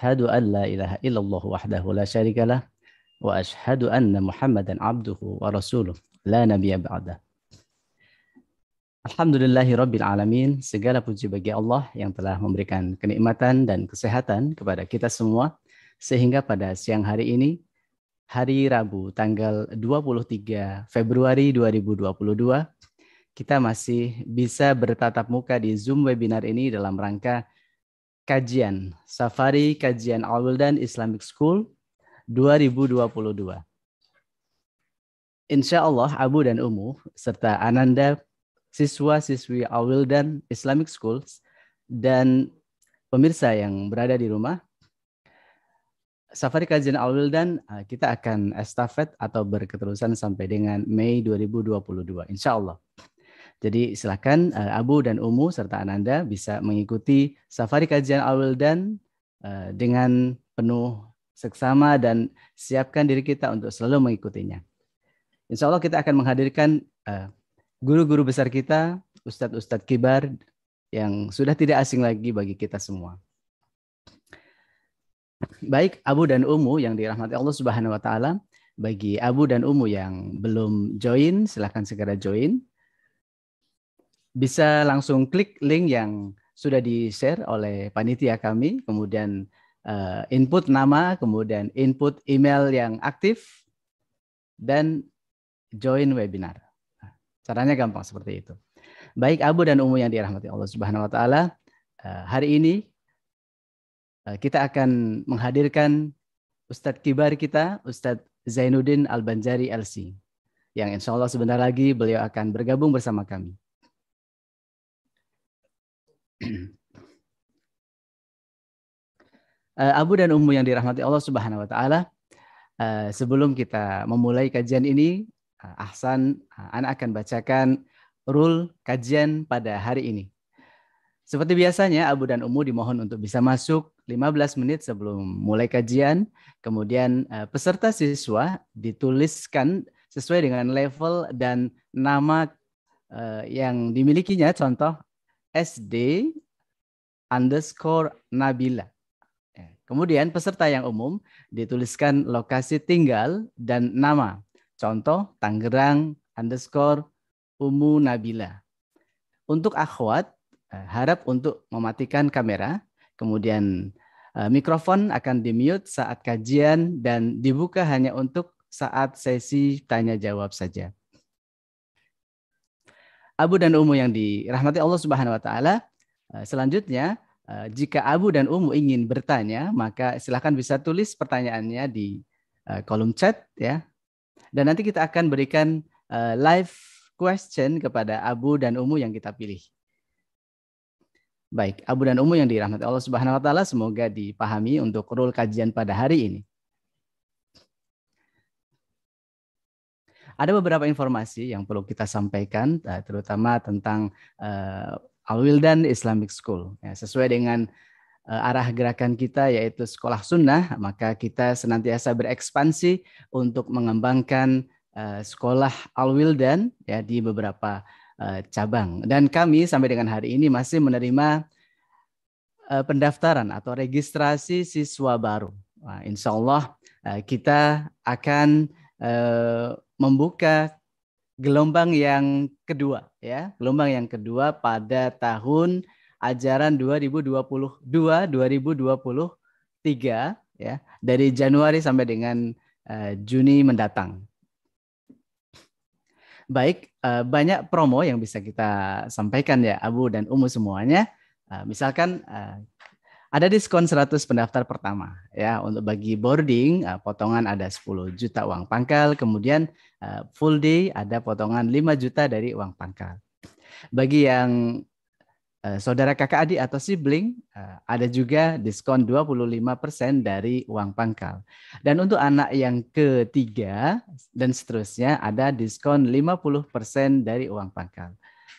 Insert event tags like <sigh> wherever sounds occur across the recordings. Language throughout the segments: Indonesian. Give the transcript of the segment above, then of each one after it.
أشهد أن لا إله إلا الله وحده لا شريك له وأشهد أن محمدا عبده ورسوله لا نبي بعده Alhamdulillahi Rabbil Alamin, segala puji bagi Allah yang telah memberikan kenikmatan dan kesehatan kepada kita semua, sehingga pada siang hari ini, hari Rabu tanggal 23 Februari 2022, kita masih bisa bertatap muka di Zoom webinar ini dalam rangka kajian Safari Kajian Al dan Islamic School 2022. Insya Allah Abu dan Umu serta Ananda siswa-siswi Al dan Islamic Schools dan pemirsa yang berada di rumah Safari Kajian Al Wildan uh, kita akan estafet atau berketerusan sampai dengan Mei 2022 insya Allah. Jadi silahkan uh, eh, Abu dan Umu serta Ananda bisa mengikuti safari kajian awal dan uh, dengan penuh seksama dan siapkan diri kita untuk selalu mengikutinya. Insya Allah kita akan menghadirkan eh, guru-guru uh, besar kita, ustadz-ustadz kibar yang sudah tidak asing lagi bagi kita semua. Baik Abu dan Umu yang dirahmati Allah Subhanahu wa taala, bagi Abu dan Umu yang belum join silahkan segera join bisa langsung klik link yang sudah di-share oleh panitia kami, kemudian uh, input nama, kemudian input email yang aktif, dan join webinar. Caranya gampang seperti itu. Baik Abu dan Umu yang dirahmati Allah Subhanahu wa taala, eh, hari ini eh, kita akan menghadirkan Ustadz Kibar kita, Ustadz Zainuddin Al-Banjari LC, yang insya Allah sebentar lagi beliau akan bergabung bersama kami. Eh, Abu dan Ummu yang dirahmati Allah Subhanahu wa taala, eh, sebelum kita memulai kajian ini, eh, Ahsan anak akan bacakan rule kajian pada hari ini. Seperti biasanya Abu dan Ummu dimohon untuk bisa masuk 15 menit sebelum mulai kajian, kemudian peserta siswa dituliskan sesuai dengan level dan nama yang dimilikinya contoh SD underscore Nabila. Ya, kemudian peserta yang umum dituliskan lokasi tinggal dan nama. Contoh Tangerang underscore Umu Nabila. Untuk akhwat, eh, harap untuk mematikan kamera. Kemudian eh, mikrofon akan dimute saat kajian dan dibuka hanya untuk saat sesi tanya-jawab saja. Abu dan Umu yang dirahmati Allah Subhanahu wa taala. Eh, selanjutnya, eh, jika Abu dan Umu ingin bertanya, maka silahkan bisa tulis pertanyaannya di eh, kolom chat ya. Dan nanti kita akan berikan live question kepada Abu dan Umu yang kita pilih. Baik, Abu dan Umu yang dirahmati Allah Subhanahu wa taala semoga dipahami untuk rule kajian pada hari ini. Ada beberapa informasi yang perlu kita sampaikan, eh, terutama tentang uh, Al-Wildan Islamic School. Ya, sesuai dengan uh, arah gerakan kita yaitu sekolah sunnah, maka kita senantiasa berekspansi untuk mengembangkan uh, sekolah Al-Wildan ya, di beberapa uh, cabang. Dan kami sampai dengan hari ini masih menerima uh, pendaftaran atau registrasi siswa baru. Nah, insya Allah kita akan membuka gelombang yang kedua ya, gelombang yang kedua pada tahun ajaran 2022 2023 ya, dari Januari sampai dengan uh, Juni mendatang. Baik, uh, banyak promo yang bisa kita sampaikan ya Abu dan Umu semuanya. Uh, misalkan uh, ada diskon 100 pendaftar pertama ya untuk bagi boarding eh, potongan ada 10 juta uang pangkal kemudian eh, full day ada potongan 5 juta dari uang pangkal. Bagi yang eh, saudara kakak adik atau sibling ada juga diskon 25% dari uang pangkal. Dan untuk anak yang ketiga dan seterusnya ada diskon 50% dari uang pangkal.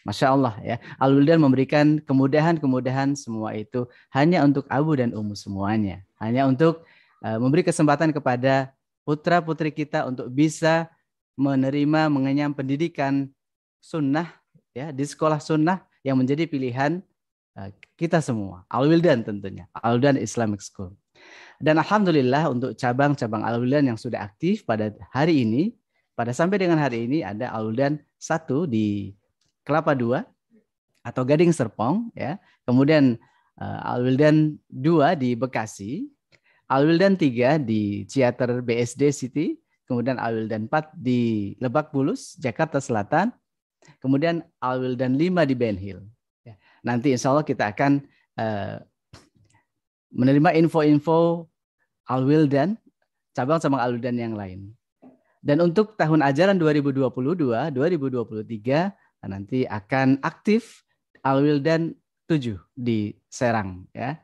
Masya Allah ya. Al-Wildan memberikan kemudahan-kemudahan semua itu hanya untuk Abu dan Umum semuanya. Hanya untuk uh, memberi kesempatan kepada putra-putri kita untuk bisa menerima mengenyam pendidikan sunnah ya di sekolah sunnah yang menjadi pilihan uh, kita semua. Al-Wildan tentunya. Al-Wildan Islamic School. Dan alhamdulillah untuk cabang-cabang Al-Wildan yang sudah aktif pada hari ini, pada sampai dengan hari ini ada Al-Wildan satu di Kelapa dua atau Gading Serpong ya. Kemudian uh, Alwildan dua di Bekasi, Alwildan tiga di Ciater BSD City, kemudian Alwildan empat di Lebak Bulus, Jakarta Selatan, kemudian Alwildan lima di Ben Hill. Ya. Nanti insya Allah kita akan uh, menerima info-info Alwildan, cabang cabang Alwildan yang lain. Dan untuk tahun ajaran 2022-2023, Nah, nanti akan aktif dan 7 di Serang ya.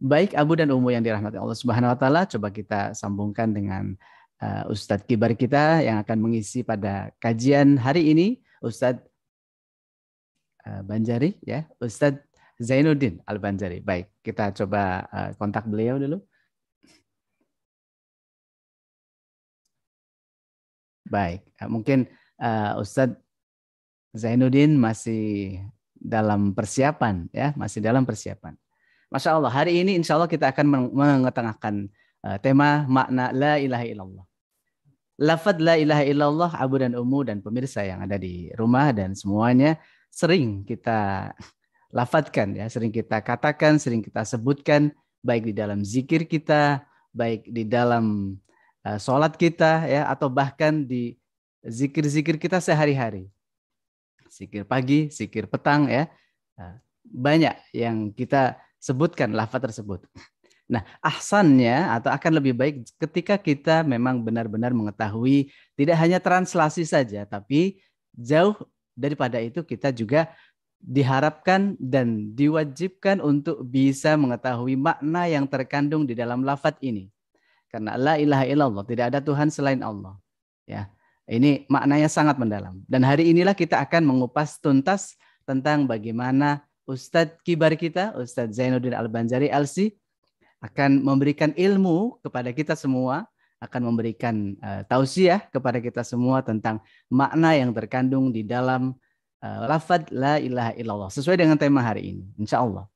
Baik Abu dan Umu yang dirahmati Allah Subhanahu wa taala, coba kita sambungkan dengan uh, Ustadz Kibar kita yang akan mengisi pada kajian hari ini Ustadz uh, Banjari ya, Ustadz Zainuddin Al-Banjari. Baik, kita coba uh, kontak beliau dulu. Baik, mungkin uh, Ustadz Zainuddin masih dalam persiapan ya, masih dalam persiapan. Masya Allah, hari ini insya Allah kita akan mengetengahkan uh, eh, tema makna la ilaha illallah. Lafad la ilaha illallah, abu dan umu dan pemirsa yang ada di rumah dan semuanya sering kita <laughs> lafadkan ya, sering kita katakan, sering kita sebutkan baik di dalam zikir kita, baik di dalam uh, sholat kita ya atau bahkan di zikir-zikir kita sehari-hari. Zikir pagi, zikir petang ya. Nah, banyak yang kita sebutkan lafaz tersebut. Nah, ahsannya atau akan lebih baik ketika kita memang benar-benar mengetahui tidak hanya translasi saja, tapi jauh daripada itu kita juga diharapkan dan diwajibkan untuk bisa mengetahui makna yang terkandung di dalam lafat ini. Karena la ilaha illallah, tidak ada Tuhan selain Allah. Ya. Ini maknanya sangat mendalam. Dan hari inilah kita akan mengupas tuntas tentang bagaimana Ustadz kibar kita, Ustadz Zainuddin Al-Banjari LC, akan memberikan ilmu kepada kita semua, akan memberikan uh, tausiah kepada kita semua tentang makna yang terkandung di dalam uh, eh, lafad la ilaha illallah. Sesuai dengan tema hari ini, insya Allah.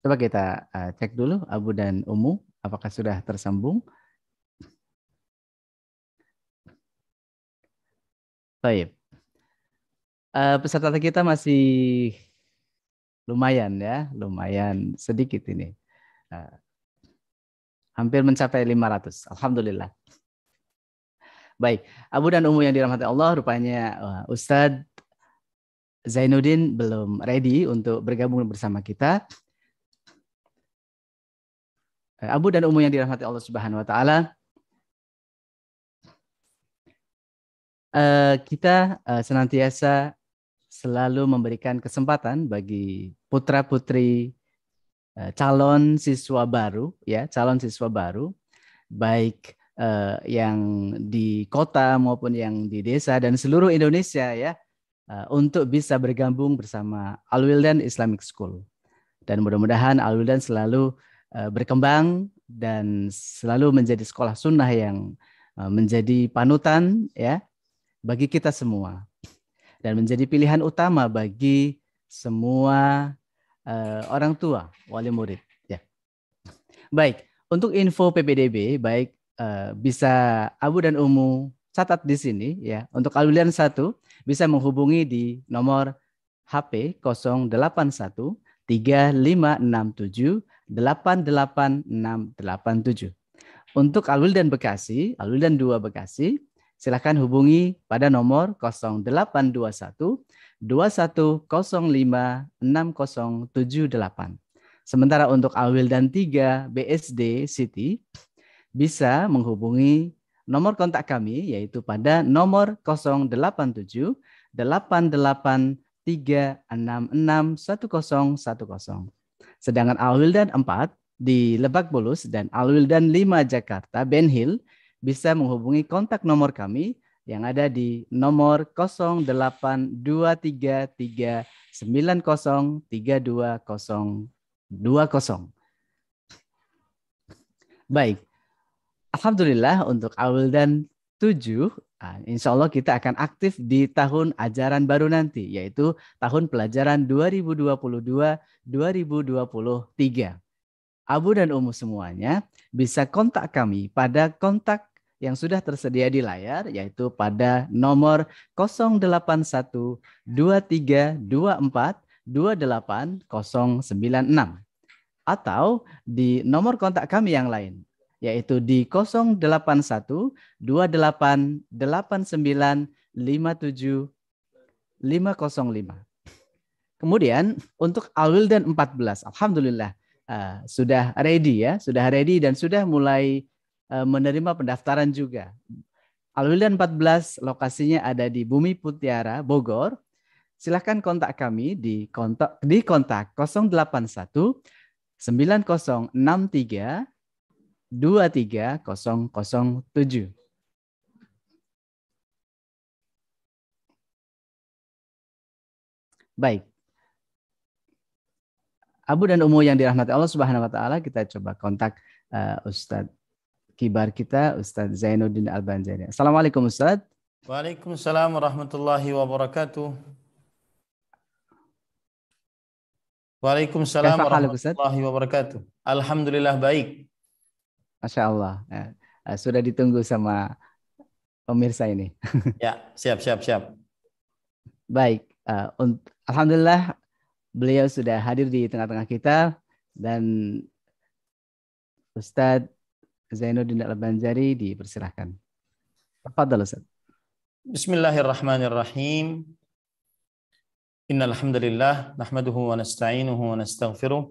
Coba kita eh, cek dulu Abu dan Umu apakah sudah tersambung. Baik. Uh, peserta kita masih lumayan ya, lumayan sedikit ini. Uh, hampir mencapai 500. Alhamdulillah. Baik, Abu dan Umu yang dirahmati Allah, rupanya uh, Ustadz Zainuddin belum ready untuk bergabung bersama kita. Eh, abu dan Ummu yang dirahmati Allah Subhanahu wa taala. Eh, kita eh, senantiasa selalu memberikan kesempatan bagi putra-putri calon siswa baru ya, calon siswa baru baik yang di kota maupun yang di desa dan seluruh Indonesia ya untuk bisa bergabung bersama Alwildan Islamic School. Dan mudah-mudahan Alwildan selalu Eh, berkembang dan selalu menjadi sekolah sunnah yang eh, menjadi panutan ya bagi kita semua dan menjadi pilihan utama bagi semua uh, orang tua wali murid ya. Baik, untuk info PPDB baik uh, bisa Abu dan Umu catat di sini ya. Untuk alulian satu bisa menghubungi di nomor HP 081 3567 88687. Untuk Alwil dan Bekasi, Alwil dan dua Bekasi, silakan hubungi pada nomor 0821 2105 6078. Sementara untuk Alwil dan 3 BSD City bisa menghubungi nomor kontak kami yaitu pada nomor 087 88366 satu 1010. Sedangkan Alwildan 4 di Lebak Bulus dan Alwildan 5 Jakarta, Ben Hill, bisa menghubungi kontak nomor kami yang ada di nomor 082339032020 Baik. Alhamdulillah untuk awal dan 7 Ah, insya Allah kita akan aktif di tahun ajaran baru nanti, yaitu tahun pelajaran 2022-2023. Abu dan Umu semuanya bisa kontak kami pada kontak yang sudah tersedia di layar, yaitu pada nomor 081 2324 28096 atau di nomor kontak kami yang lain yaitu di 081 28 89 57 505. Kemudian untuk dan 14, alhamdulillah uh, sudah ready ya, sudah ready dan sudah mulai uh, menerima pendaftaran juga. Alwil dan 14 lokasinya ada di Bumi Putiara, Bogor. Silahkan kontak kami di kontak di kontak 081 9063 23007. Baik. Abu dan Umu yang dirahmati Allah Subhanahu wa taala, kita coba kontak uh, Ustadz kibar kita Ustadz Zainuddin Al-Banjari. Assalamualaikum Ustadz. Waalaikumsalam warahmatullahi wabarakatuh. Waalaikumsalam warahmatullahi wabarakatuh. Alhamdulillah baik. Masya Allah. Uh, sudah ditunggu sama pemirsa ini. ya, siap, siap, siap. Baik. Uh, Alhamdulillah beliau sudah hadir di tengah-tengah kita dan Ustadz Zainuddin Al-Banjari dipersilahkan. Fadal Ustaz. Bismillahirrahmanirrahim. Innalhamdulillah, nahmaduhu wa nasta'inuhu wa nastaghfiruh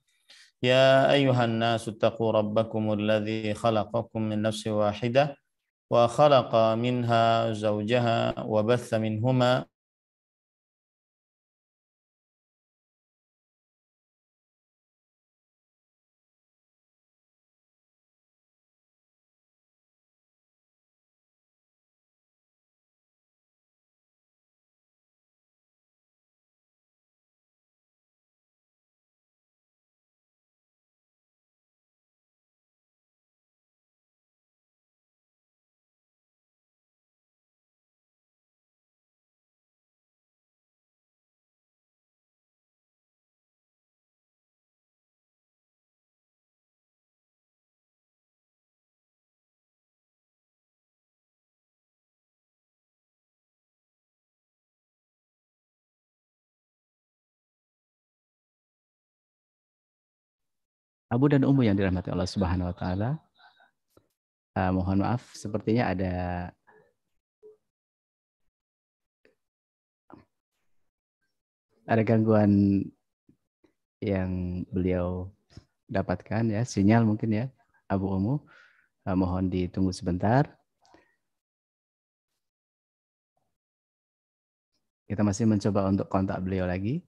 يا أيها الناس اتقوا ربكم الذي خلقكم من نفس واحدة وخلق منها زوجها وبث منهما Abu dan Umu yang dirahmati Allah Subhanahu wa taala. Uh, mohon maaf, sepertinya ada ada gangguan yang beliau dapatkan ya, sinyal mungkin ya, Abu Umu, Uh, ah, mohon ditunggu sebentar. Kita masih mencoba untuk kontak beliau lagi.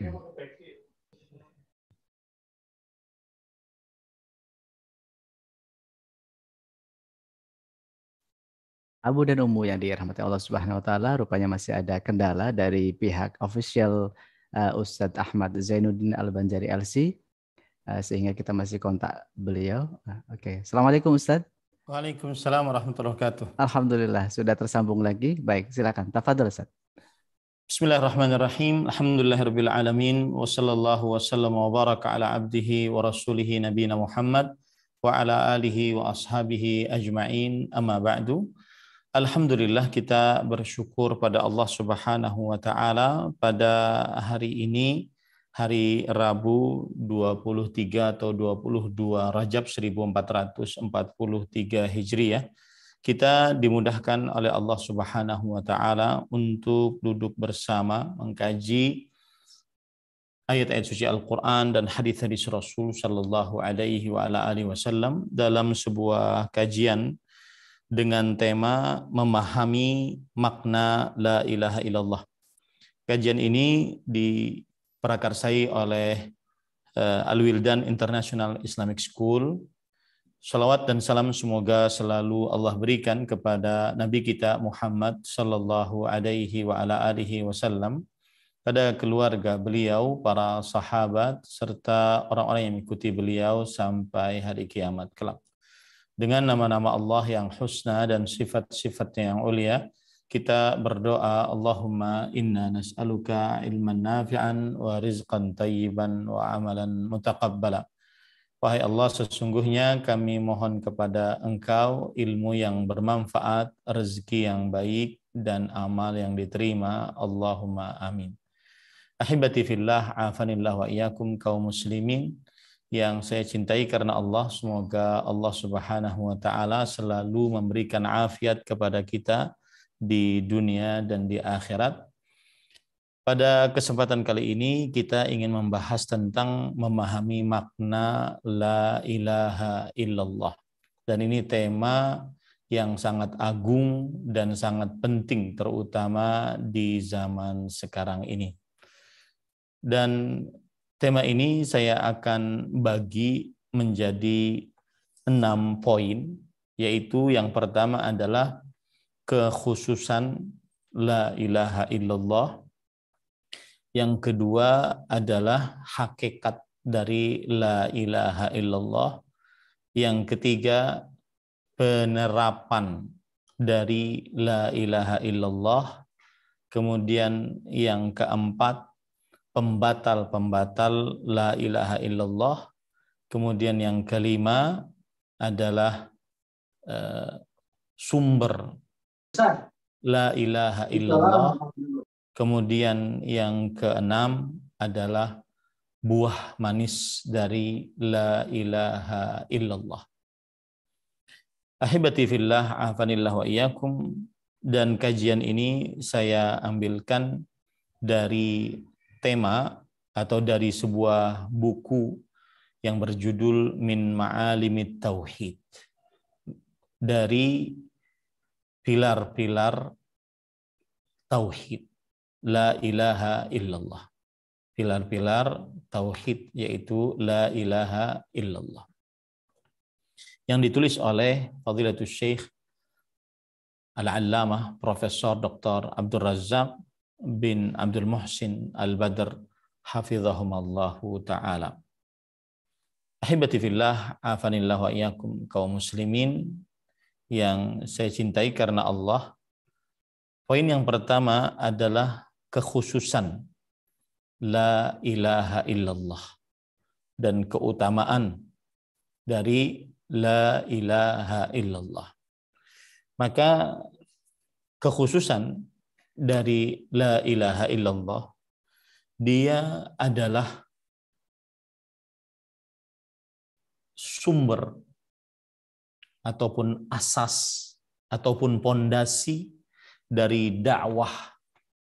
Hmm. Abu dan Umu yang dirahmati Allah Subhanahu wa taala rupanya masih ada kendala dari pihak official uh, Ustadz Ahmad Zainuddin Al-Banjari LC uh, eh, sehingga kita masih kontak beliau. Uh, Oke, okay. Assalamualaikum Ustadz. Waalaikumsalam warahmatullahi wabarakatuh. Alhamdulillah sudah tersambung lagi. Baik, silakan. Tafadhol Ustadz. Bismillahirrahmanirrahim. Alhamdulillahirabbil alamin wa sallallahu wa sallam wa baraka ala abdihi wa rasulihi nabiyina Muhammad wa ala alihi wa ashabihi ajmain. Amma ba'du. Alhamdulillah kita bersyukur pada Allah Subhanahu wa taala pada hari ini hari Rabu 23 atau 22 Rajab 1443 Hijriah. Ya kita dimudahkan oleh Allah Subhanahu wa taala untuk duduk bersama mengkaji ayat-ayat suci Al-Qur'an dan hadis-hadis Rasul sallallahu alaihi wa ala alihi wasallam dalam sebuah kajian dengan tema memahami makna la ilaha illallah. Kajian ini diperakarsai oleh eh, Al-Wildan International Islamic School Salawat dan salam semoga selalu Allah berikan kepada Nabi kita Muhammad sallallahu alaihi wa ala alihi wasallam pada keluarga beliau, para sahabat serta orang-orang yang mengikuti beliau sampai hari kiamat kelak. Dengan nama-nama Allah yang husna dan sifat-sifatnya yang ulia, kita berdoa Allahumma inna nas'aluka ilman nafi'an wa rizqan tayyiban wa amalan mutaqabbala. Wahai Allah, sesungguhnya kami mohon kepada Engkau ilmu yang bermanfaat, rezeki yang baik, dan amal yang diterima. Allahumma amin. Ahibati fillah, afanillah wa iyakum kaum muslimin yang saya cintai karena Allah. Semoga Allah subhanahu wa ta'ala selalu memberikan afiat kepada kita di dunia dan di akhirat pada kesempatan kali ini kita ingin membahas tentang memahami makna la ilaha illallah. Dan ini tema yang sangat agung dan sangat penting terutama di zaman sekarang ini. Dan tema ini saya akan bagi menjadi enam poin, yaitu yang pertama adalah kekhususan la ilaha illallah, yang kedua adalah hakikat dari la ilaha illallah. Yang ketiga penerapan dari la ilaha illallah. Kemudian yang keempat pembatal-pembatal la ilaha illallah. Kemudian yang kelima adalah uh, sumber la ilaha illallah Kemudian yang keenam adalah buah manis dari la ilaha illallah. Ahibati fillah, afanillah wa iyakum Dan kajian ini saya ambilkan dari tema atau dari sebuah buku yang berjudul Min Ma'alimit Tauhid. Dari pilar-pilar tauhid la ilaha illallah. Pilar-pilar tauhid yaitu la ilaha illallah. Yang ditulis oleh Fadilatul Syekh Al-Allamah Profesor Dr. Abdul Razak bin Abdul Muhsin Al-Badr hafizahumallahu taala. Ahibati fillah, afanillahu wa iyyakum kaum muslimin yang saya cintai karena Allah. Poin yang pertama adalah kekhususan la ilaha illallah dan keutamaan dari la ilaha illallah. Maka kekhususan dari la ilaha illallah dia adalah sumber ataupun asas ataupun pondasi dari dakwah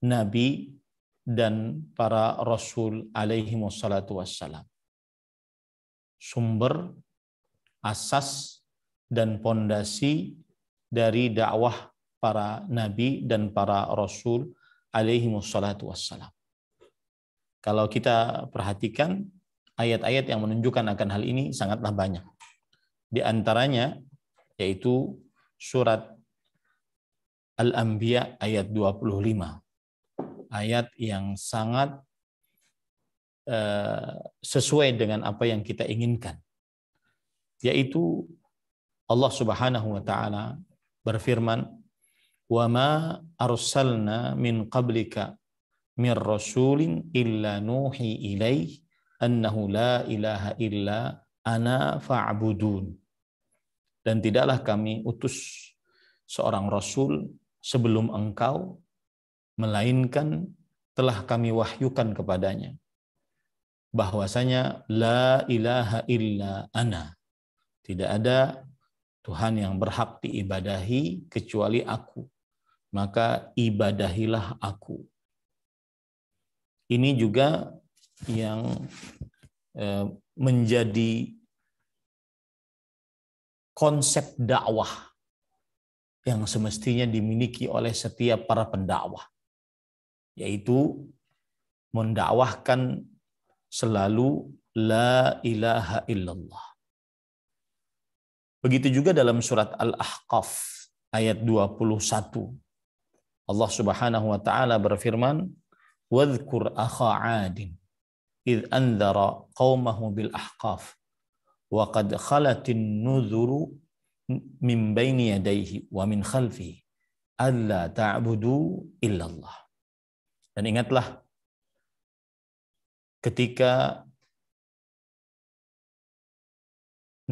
nabi dan para rasul alaihi wassalatu wassalam. Sumber, asas, dan pondasi dari dakwah para nabi dan para rasul alaihi wassalatu wassalam. Kalau kita perhatikan, ayat-ayat yang menunjukkan akan hal ini sangatlah banyak. Di antaranya, yaitu surat Al-Anbiya ayat 25 ayat yang sangat eh, sesuai dengan apa yang kita inginkan yaitu Allah Subhanahu wa taala berfirman wa ma arsalna min qablika min rasulin illa nuhi ilaih annahu la ilaha illa ana fa'budun dan tidaklah kami utus seorang rasul sebelum engkau melainkan telah kami wahyukan kepadanya bahwasanya la ilaha illa ana tidak ada Tuhan yang berhak diibadahi kecuali aku maka ibadahilah aku ini juga yang eh, menjadi konsep dakwah yang semestinya dimiliki oleh setiap para pendakwah yaitu mendakwahkan selalu la ilaha illallah. Begitu juga dalam surat Al-Ahqaf ayat 21. Allah Subhanahu wa taala berfirman, "Wadhkur akha 'adin id anzara qaumahu bil ahqaf wa qad khalatin nuzuru min baini yadayhi wa min khalfihi alla ta'budu illallah." Dan ingatlah ketika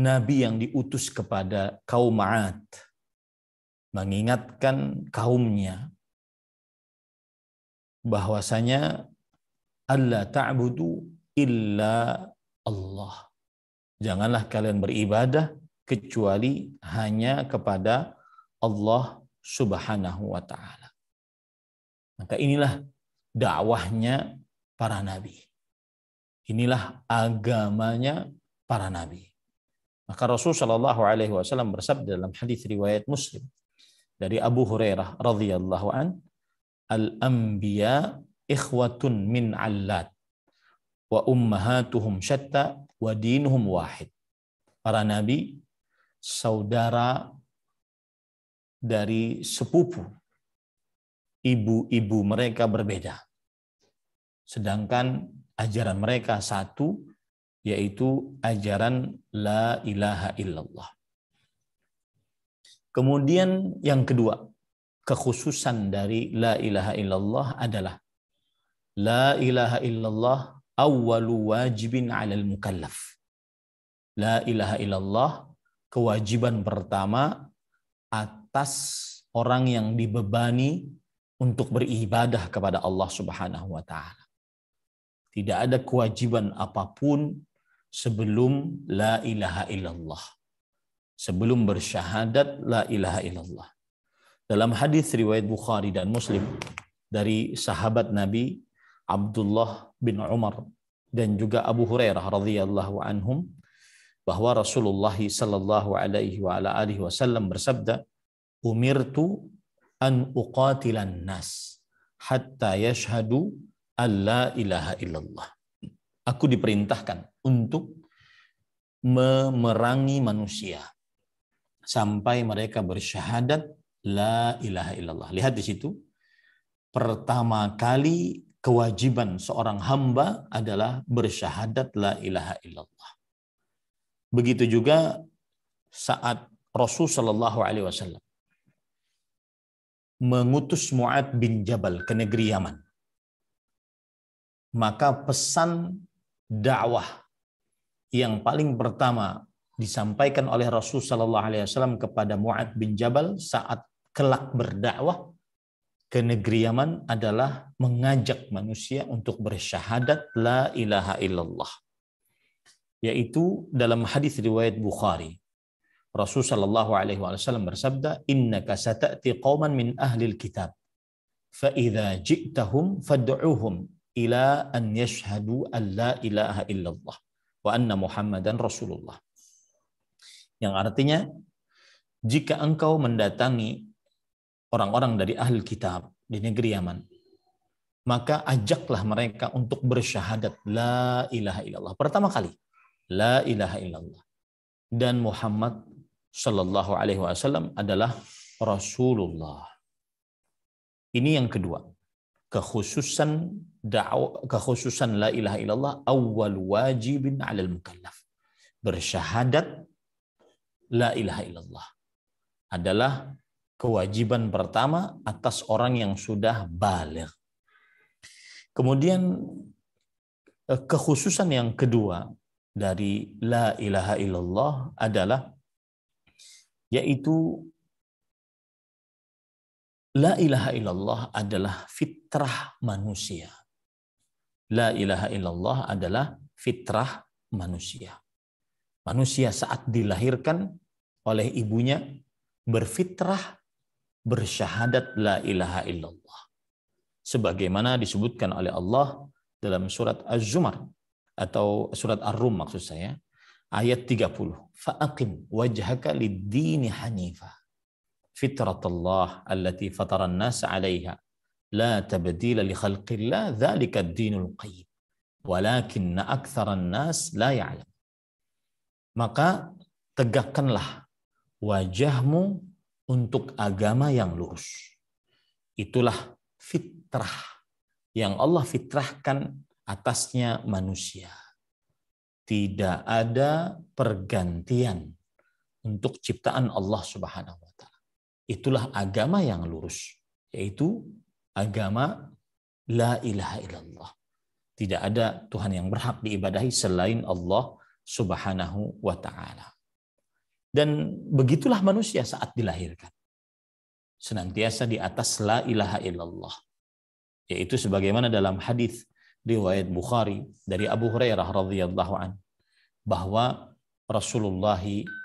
nabi yang diutus kepada kaum Ma'at mengingatkan kaumnya bahwasanya Allah ta'budu illa Allah. Janganlah kalian beribadah kecuali hanya kepada Allah Subhanahu wa taala. Maka inilah dakwahnya para nabi. Inilah agamanya para nabi. Maka Rasul Shallallahu Alaihi Wasallam bersabda dalam hadis riwayat Muslim dari Abu Hurairah radhiyallahu an, al anbiya ikhwatun min allat wa ummahatuhum syatta wa dinuhum wahid. Para nabi saudara dari sepupu ibu-ibu mereka berbeda. Sedangkan ajaran mereka satu, yaitu ajaran la ilaha illallah. Kemudian yang kedua, kekhususan dari la ilaha illallah adalah la ilaha illallah awalu wajibin 'alal mukallaf. La ilaha illallah kewajiban pertama atas orang yang dibebani untuk beribadah kepada Allah Subhanahu wa taala. Tidak ada kewajiban apapun sebelum la ilaha illallah. Sebelum bersyahadat la ilaha illallah. Dalam hadis riwayat Bukhari dan Muslim dari sahabat Nabi Abdullah bin Umar dan juga Abu Hurairah radhiyallahu anhum bahwa Rasulullah sallallahu alaihi wa alihi wasallam bersabda umirtu an uqatilan nas hatta yashhadu alla ilaha illallah. Aku diperintahkan untuk memerangi manusia sampai mereka bersyahadat la ilaha illallah. Lihat di situ. Pertama kali kewajiban seorang hamba adalah bersyahadat la ilaha illallah. Begitu juga saat Rasul Shallallahu Alaihi Wasallam mengutus Mu'ad bin Jabal ke negeri Yaman. Maka pesan dakwah yang paling pertama disampaikan oleh Rasul Shallallahu Alaihi Wasallam kepada Mu'ad bin Jabal saat kelak berdakwah ke negeri Yaman adalah mengajak manusia untuk bersyahadat la ilaha illallah. Yaitu dalam hadis riwayat Bukhari Rasul Shallallahu Alaihi Wasallam bersabda, Inna satati qauman min ahli kitab, faida ji'tahum fad'uhum ila an yashhadu an la ilaha illallah wa anna muhammadan rasulullah. Yang artinya, jika engkau mendatangi orang-orang dari ahli kitab di negeri Yaman, maka ajaklah mereka untuk bersyahadat la ilaha illallah. Pertama kali, la ilaha illallah. Dan Muhammad Shallallahu Alaihi Wasallam adalah Rasulullah. Ini yang kedua, kekhususan dakwah kekhususan la ilaha illallah awal wajibin alal mukallaf bersyahadat la ilaha illallah adalah kewajiban pertama atas orang yang sudah balik. Kemudian eh, kekhususan yang kedua dari la ilaha illallah adalah yaitu La ilaha illallah adalah fitrah manusia. La ilaha illallah adalah fitrah manusia. Manusia saat dilahirkan oleh ibunya berfitrah bersyahadat la ilaha illallah. Sebagaimana disebutkan oleh Allah dalam surat Az-Zumar atau surat Ar-Rum maksud saya ayat 30. Fa'aqim wajhaka lid-dini hanifa. fitratullah allati fataran nas 'alayha La tabdila li khalqillah, dzalika ad-dinul qayyim. Walakinna aktsaran nas la ya'lam. Maka tegakkanlah wajahmu untuk agama yang lurus. Itulah fitrah yang Allah fitrahkan atasnya manusia tidak ada pergantian untuk ciptaan Allah Subhanahu wa taala. Itulah agama yang lurus, yaitu agama la ilaha illallah. Tidak ada Tuhan yang berhak diibadahi selain Allah Subhanahu wa taala. Dan begitulah manusia saat dilahirkan. Senantiasa di atas la ilaha illallah. Yaitu sebagaimana dalam hadis riwayat Bukhari dari Abu Hurairah radhiyallahu an bahwa Rasulullah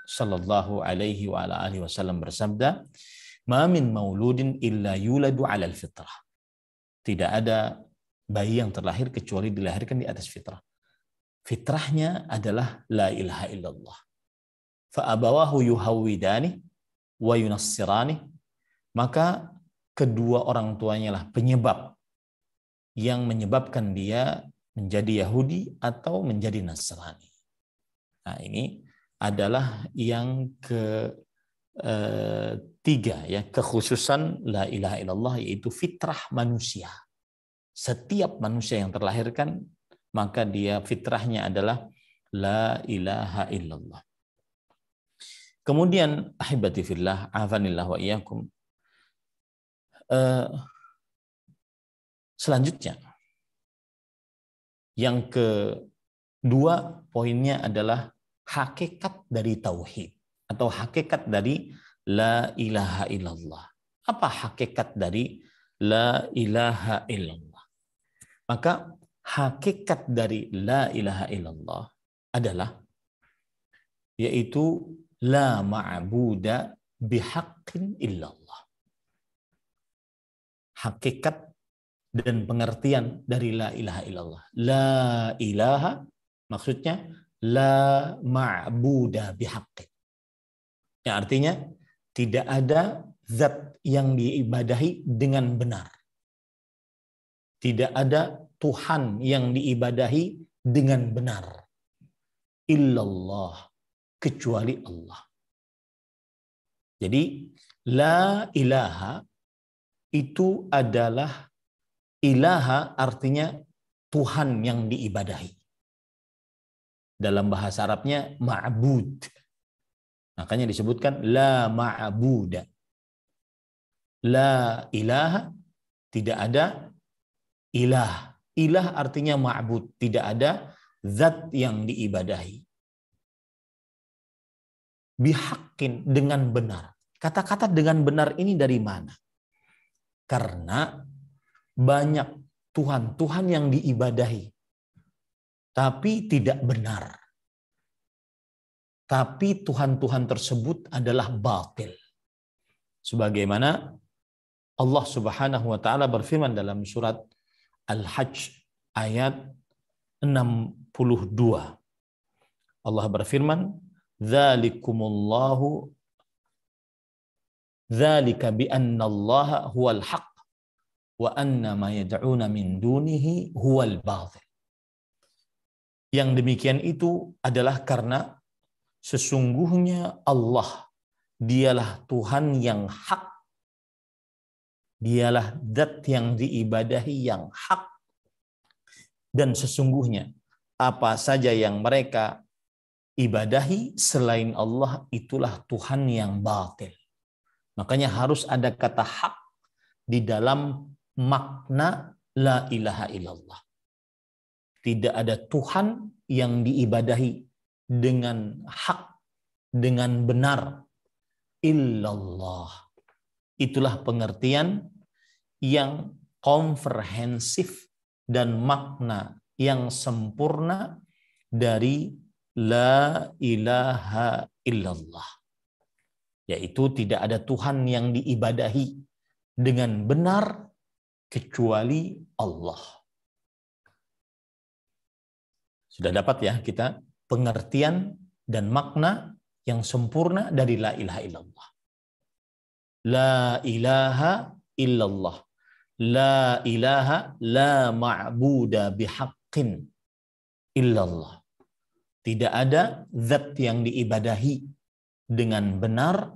shallallahu alaihi wa ala alihi wasallam bersabda, "Ma min mauludin illa yuladu ala fitrah." Tidak ada bayi yang terlahir kecuali dilahirkan di atas fitrah. Fitrahnya adalah la ilaha illallah. Fa abawahu yuhawwidani wa yunassirani. Maka kedua orang tuanya lah penyebab yang menyebabkan dia menjadi Yahudi atau menjadi Nasrani. Nah, ini adalah yang ke eh, tiga ya kekhususan la ilaha illallah yaitu fitrah manusia. Setiap manusia yang terlahirkan maka dia fitrahnya adalah la ilaha illallah. Kemudian ahibati fillah afanillah wa iyyakum. Eh, Selanjutnya, yang kedua poinnya adalah hakikat dari tauhid atau hakikat dari la ilaha illallah. Apa hakikat dari la ilaha illallah? Maka hakikat dari la ilaha illallah adalah yaitu la ma'buda bihaqqin illallah. Hakikat dan pengertian dari la ilaha illallah. La ilaha maksudnya la ma'buda bihaqqi. Yang artinya tidak ada zat yang diibadahi dengan benar. Tidak ada Tuhan yang diibadahi dengan benar. Illallah kecuali Allah. Jadi la ilaha itu adalah Ilaha artinya Tuhan yang diibadahi. Dalam bahasa Arabnya ma'bud. Makanya disebutkan la ma'buda. La ilaha tidak ada ilah. Ilah artinya ma'bud, tidak ada zat yang diibadahi. Bihakin dengan benar. Kata-kata dengan benar ini dari mana? Karena banyak Tuhan, Tuhan yang diibadahi, tapi tidak benar. Tapi Tuhan-Tuhan tersebut adalah batil. Sebagaimana Allah Subhanahu wa taala berfirman dalam surat Al-Hajj ayat 62. Allah berfirman, Zalikumullahu Zalika bi anna Allah huwal haq wa anna ma yad'una min dunihi huwal batil. Yang demikian itu adalah karena sesungguhnya Allah dialah Tuhan yang hak. Dialah zat yang diibadahi yang hak. Dan sesungguhnya apa saja yang mereka ibadahi selain Allah itulah Tuhan yang batil. Makanya harus ada kata hak di dalam makna la ilaha illallah. Tidak ada Tuhan yang diibadahi dengan hak, dengan benar. Illallah. Itulah pengertian yang komprehensif dan makna yang sempurna dari la ilaha illallah. Yaitu tidak ada Tuhan yang diibadahi dengan benar kecuali Allah. Sudah dapat ya kita pengertian dan makna yang sempurna dari la ilaha illallah. La ilaha illallah. La ilaha la ma'buda bihaqqin illallah. Tidak ada zat yang diibadahi dengan benar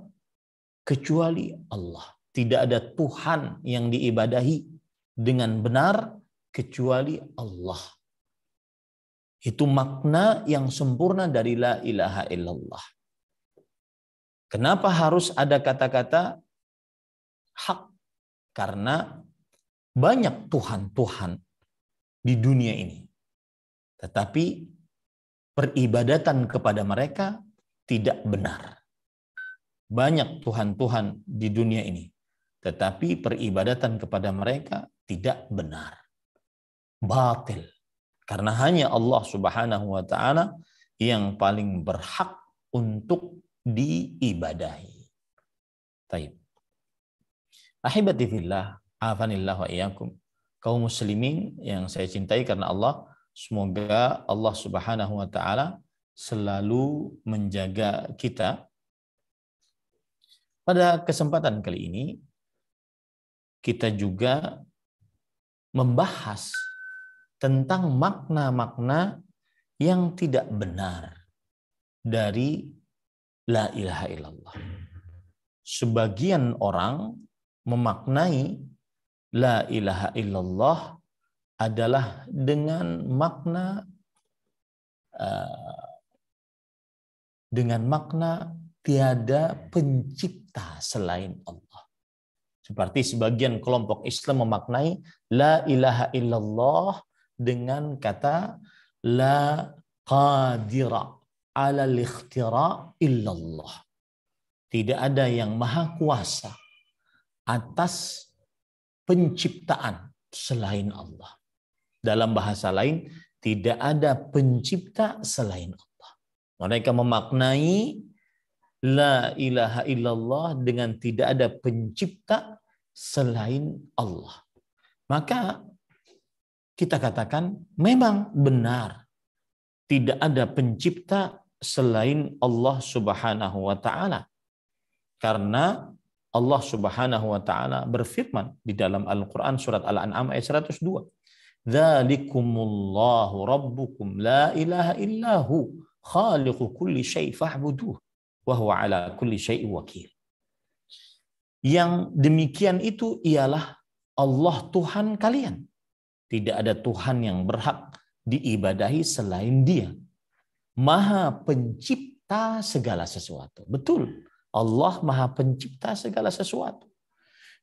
kecuali Allah. Tidak ada Tuhan yang diibadahi dengan benar kecuali Allah. Itu makna yang sempurna dari la ilaha illallah. Kenapa harus ada kata-kata hak? Karena banyak Tuhan-Tuhan di dunia ini. Tetapi peribadatan kepada mereka tidak benar. Banyak Tuhan-Tuhan di dunia ini. Tetapi peribadatan kepada mereka tidak benar. Batil. Karena hanya Allah Subhanahu wa taala yang paling berhak untuk diibadahi. Taib. Ahibati fillah, afanillah wa iyakum Kaum muslimin yang saya cintai karena Allah, semoga Allah Subhanahu wa taala selalu menjaga kita. Pada kesempatan kali ini kita juga membahas tentang makna-makna yang tidak benar dari la ilaha illallah. Sebagian orang memaknai la ilaha illallah adalah dengan makna eh, dengan makna tiada pencipta selain Allah. Seperti sebagian kelompok Islam memaknai la ilaha illallah dengan kata la qadira ala ikhtira illallah. Tidak ada yang maha kuasa atas penciptaan selain Allah. Dalam bahasa lain, tidak ada pencipta selain Allah. Mereka memaknai la ilaha illallah dengan tidak ada pencipta selain Allah. Maka kita katakan memang benar tidak ada pencipta selain Allah Subhanahu wa taala. Karena Allah Subhanahu wa taala berfirman di dalam Al-Qur'an surat Al-An'am ayat 102. Zalikumullahu rabbukum la ilaha illahu khaliqu kulli syai' fa'buduh wa ala kulli syai'in wakil. Yang demikian itu ialah Allah Tuhan kalian. Tidak ada Tuhan yang berhak diibadahi selain Dia. Maha pencipta segala sesuatu. Betul. Allah Maha pencipta segala sesuatu.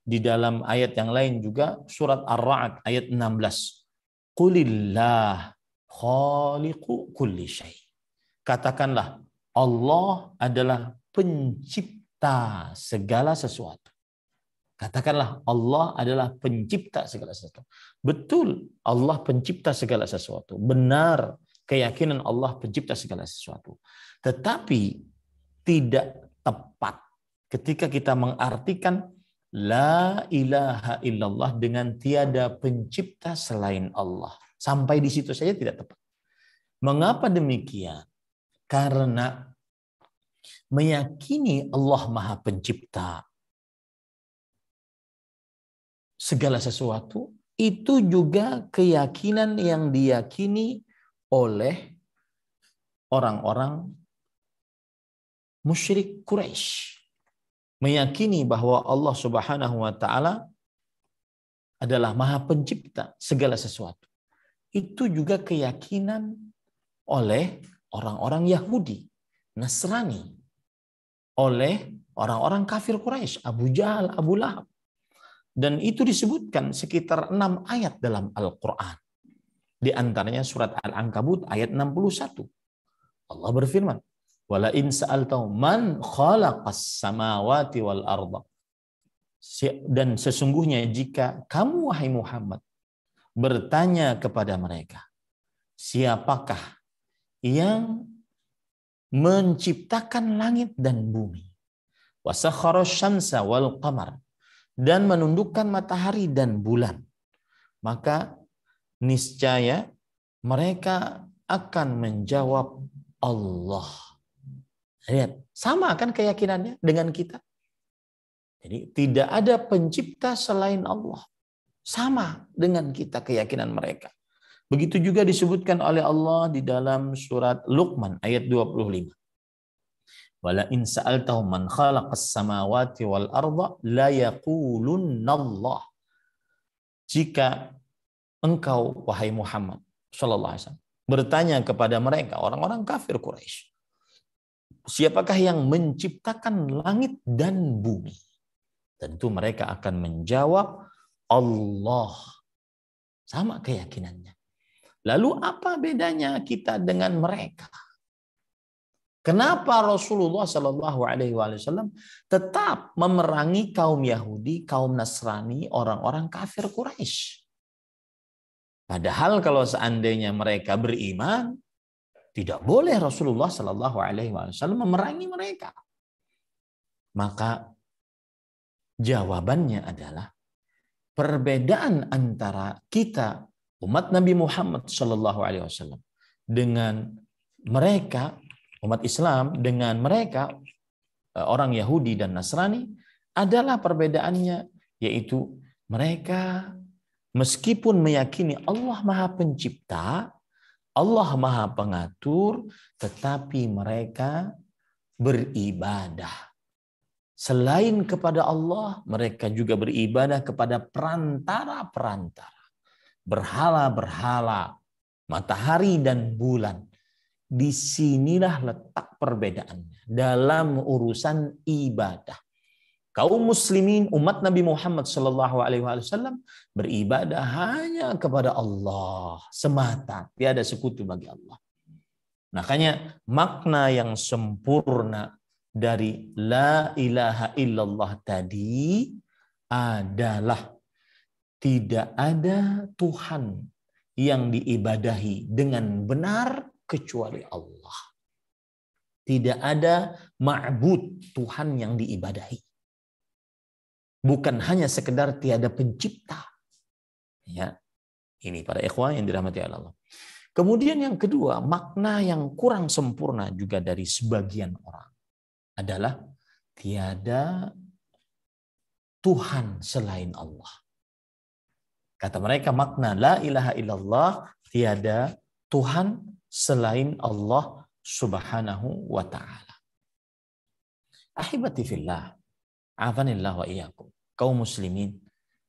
Di dalam ayat yang lain juga surat Ar-Ra'd ayat 16. Qulillah khaliqu kulli syai. Katakanlah Allah adalah pencipta segala sesuatu. Katakanlah Allah adalah pencipta segala sesuatu. Betul, Allah pencipta segala sesuatu. Benar keyakinan Allah pencipta segala sesuatu. Tetapi tidak tepat ketika kita mengartikan la ilaha illallah dengan tiada pencipta selain Allah. Sampai di situ saja tidak tepat. Mengapa demikian? Karena meyakini Allah Maha Pencipta segala sesuatu itu juga keyakinan yang diyakini oleh orang-orang musyrik Quraisy meyakini bahwa Allah Subhanahu wa taala adalah Maha Pencipta segala sesuatu. Itu juga keyakinan oleh orang-orang Yahudi, Nasrani, oleh orang-orang kafir Quraisy, Abu Jahal, Abu Lahab. Dan itu disebutkan sekitar enam ayat dalam Al-Quran. Di antaranya surat Al-Ankabut ayat 61. Allah berfirman, "Wala in sa'altau man khalaqas samawati wal arda." Dan sesungguhnya jika kamu wahai Muhammad bertanya kepada mereka, siapakah yang menciptakan langit dan bumi. Wasakhara syamsa wal qamar dan menundukkan matahari dan bulan. Maka niscaya mereka akan menjawab Allah. Lihat, sama kan keyakinannya dengan kita. Jadi tidak ada pencipta selain Allah. Sama dengan kita keyakinan mereka. Begitu juga disebutkan oleh Allah di dalam surat Luqman ayat 25. Wala in sa'altahum man khalaqas samawati wal arda la yaqulunna Allah. Jika engkau wahai Muhammad sallallahu alaihi wasallam bertanya kepada mereka orang-orang kafir Quraisy siapakah yang menciptakan langit dan bumi tentu mereka akan menjawab Allah sama keyakinannya Lalu apa bedanya kita dengan mereka? Kenapa Rasulullah Shallallahu Alaihi Wasallam tetap memerangi kaum Yahudi, kaum Nasrani, orang-orang kafir Quraisy? Padahal kalau seandainya mereka beriman, tidak boleh Rasulullah Shallallahu Alaihi Wasallam memerangi mereka. Maka jawabannya adalah perbedaan antara kita umat Nabi Muhammad Shallallahu Alaihi Wasallam dengan mereka umat Islam dengan mereka eh, orang Yahudi dan Nasrani adalah perbedaannya yaitu mereka meskipun meyakini Allah Maha Pencipta, Allah Maha Pengatur, tetapi mereka beribadah. Selain kepada Allah, mereka juga beribadah kepada perantara-perantara berhala-berhala, matahari dan bulan. Disinilah letak perbedaannya dalam urusan ibadah. Kaum muslimin umat Nabi Muhammad Shallallahu Alaihi Wasallam beribadah hanya kepada Allah semata, tiada sekutu bagi Allah. Makanya makna yang sempurna dari la ilaha illallah tadi adalah tidak ada Tuhan yang diibadahi dengan benar kecuali Allah. Tidak ada ma'bud Tuhan yang diibadahi. Bukan hanya sekedar tiada pencipta. Ya. Ini para ikhwah yang dirahmati Allah. Kemudian yang kedua, makna yang kurang sempurna juga dari sebagian orang adalah tiada Tuhan selain Allah Kata mereka makna la ilaha illallah tiada Tuhan selain Allah subhanahu wa ta'ala. Ahibati fillah. Afanillah wa iyakum. Kaum muslimin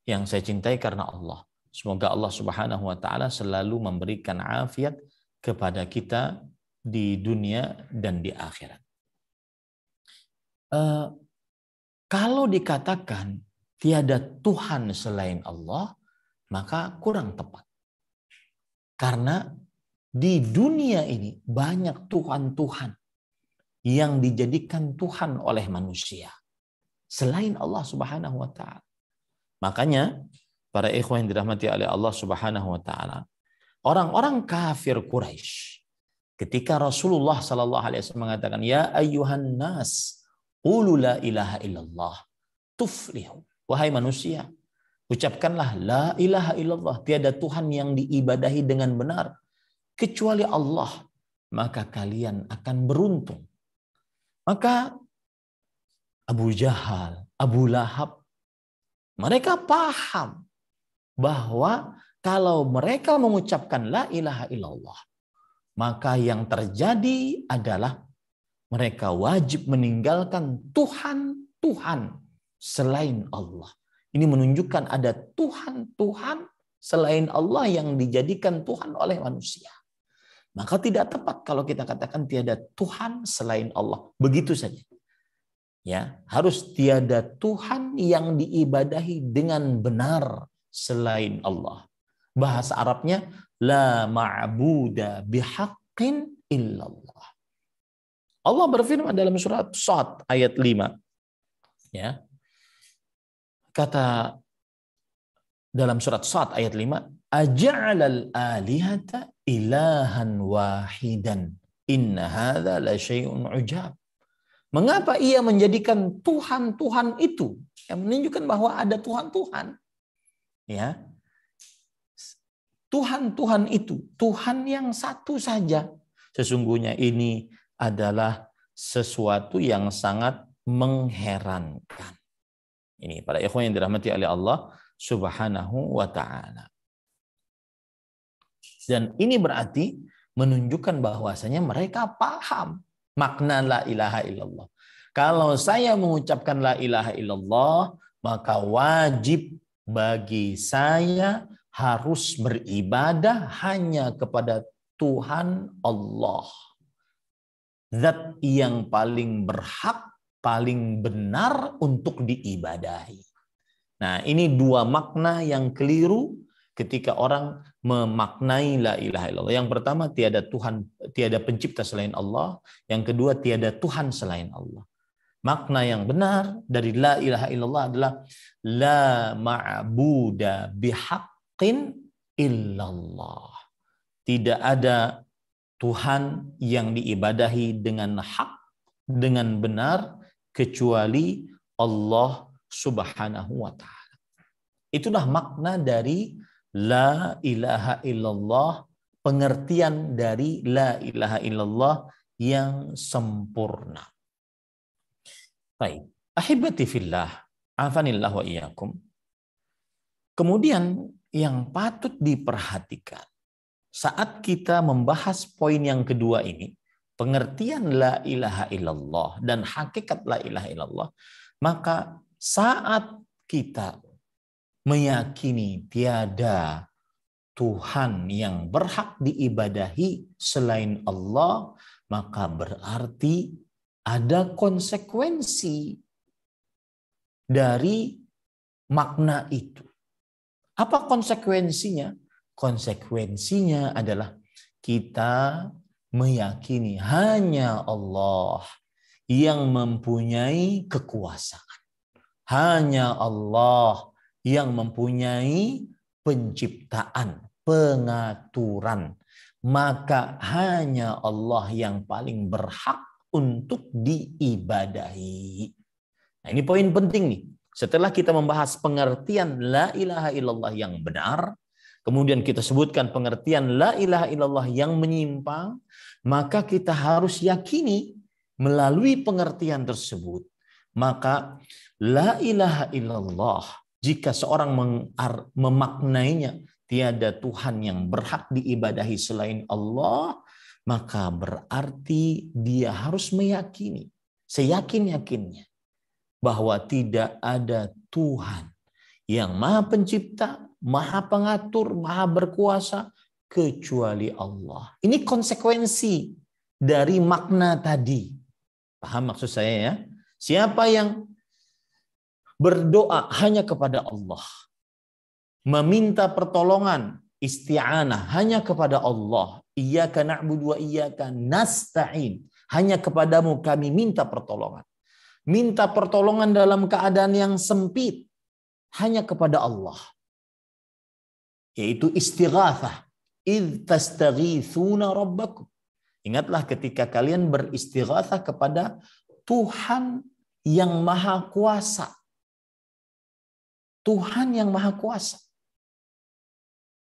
yang saya cintai karena Allah. Semoga Allah Subhanahu wa taala selalu memberikan afiat kepada kita di dunia dan di akhirat. Uh, kalau dikatakan tiada Tuhan selain Allah, maka kurang tepat. Karena di dunia ini banyak Tuhan-Tuhan yang dijadikan Tuhan oleh manusia. Selain Allah subhanahu wa ta'ala. Makanya para ikhwan yang dirahmati oleh Allah subhanahu wa ta'ala. Orang-orang kafir Quraisy ketika Rasulullah Shallallahu Alaihi Wasallam mengatakan ya ayuhan nas ulu ilaha illallah tuflihu wahai manusia Ucapkanlah la ilaha illallah, tiada Tuhan yang diibadahi dengan benar kecuali Allah, maka kalian akan beruntung. Maka Abu Jahal, Abu Lahab, mereka paham bahwa kalau mereka mengucapkan la ilaha illallah, maka yang terjadi adalah mereka wajib meninggalkan Tuhan-Tuhan selain Allah. Ini menunjukkan ada Tuhan-Tuhan selain Allah yang dijadikan Tuhan oleh manusia. Maka tidak tepat kalau kita katakan tiada Tuhan selain Allah. Begitu saja. Ya, harus tiada Tuhan yang diibadahi dengan benar selain Allah. Bahasa Arabnya la ma'buda bihaqqin illallah. Allah berfirman dalam surat Sad ayat 5. Ya. Kata dalam surat Sa'ad ayat 5, Aja'alal alihata ilahan wahidan. Inna hadha la syai'un ujab. Mengapa ia menjadikan Tuhan-Tuhan itu? Yang menunjukkan bahwa ada Tuhan-Tuhan. Ya, Tuhan-Tuhan itu, Tuhan yang satu saja. Sesungguhnya ini adalah sesuatu yang sangat mengherankan. Ini para ikhwan yang dirahmati oleh Allah Subhanahu wa taala. Dan ini berarti menunjukkan bahwasanya mereka paham makna la ilaha illallah. Kalau saya mengucapkan la ilaha illallah, maka wajib bagi saya harus beribadah hanya kepada Tuhan Allah. Zat yang paling berhak paling benar untuk diibadahi. Nah, ini dua makna yang keliru ketika orang memaknai la ilaha illallah. Yang pertama tiada Tuhan, tiada pencipta selain Allah, yang kedua tiada Tuhan selain Allah. Makna yang benar dari la ilaha illallah adalah la ma'buda bihaqqin illallah. Tidak ada Tuhan yang diibadahi dengan hak, dengan benar kecuali Allah Subhanahu wa taala. Itulah makna dari la ilaha illallah, pengertian dari la ilaha illallah yang sempurna. Baik, ahibati fillah, afanillah wa iyyakum. Kemudian yang patut diperhatikan saat kita membahas poin yang kedua ini pengertian la ilaha illallah dan hakikat la ilaha illallah, maka saat kita meyakini tiada Tuhan yang berhak diibadahi selain Allah, maka berarti ada konsekuensi dari makna itu. Apa konsekuensinya? Konsekuensinya adalah kita meyakini hanya Allah yang mempunyai kekuasaan. Hanya Allah yang mempunyai penciptaan, pengaturan. Maka hanya Allah yang paling berhak untuk diibadahi. Nah, ini poin penting nih. Setelah kita membahas pengertian la ilaha illallah yang benar, kemudian kita sebutkan pengertian la ilaha illallah yang menyimpang, maka kita harus yakini melalui pengertian tersebut. Maka la ilaha illallah jika seorang memaknainya tiada Tuhan yang berhak diibadahi selain Allah, maka berarti dia harus meyakini, seyakin-yakinnya, bahwa tidak ada Tuhan yang maha pencipta, maha pengatur, maha berkuasa, kecuali Allah. Ini konsekuensi dari makna tadi. Paham maksud saya ya? Siapa yang berdoa hanya kepada Allah, meminta pertolongan, isti'anah hanya kepada Allah, iyyaka na'budu wa iyyaka nasta'in, hanya kepadamu kami minta pertolongan. Minta pertolongan dalam keadaan yang sempit hanya kepada Allah. Yaitu istighathah, tastaghithuna rabbakum. Ingatlah ketika kalian beristighatsah kepada Tuhan yang maha kuasa. Tuhan yang maha kuasa.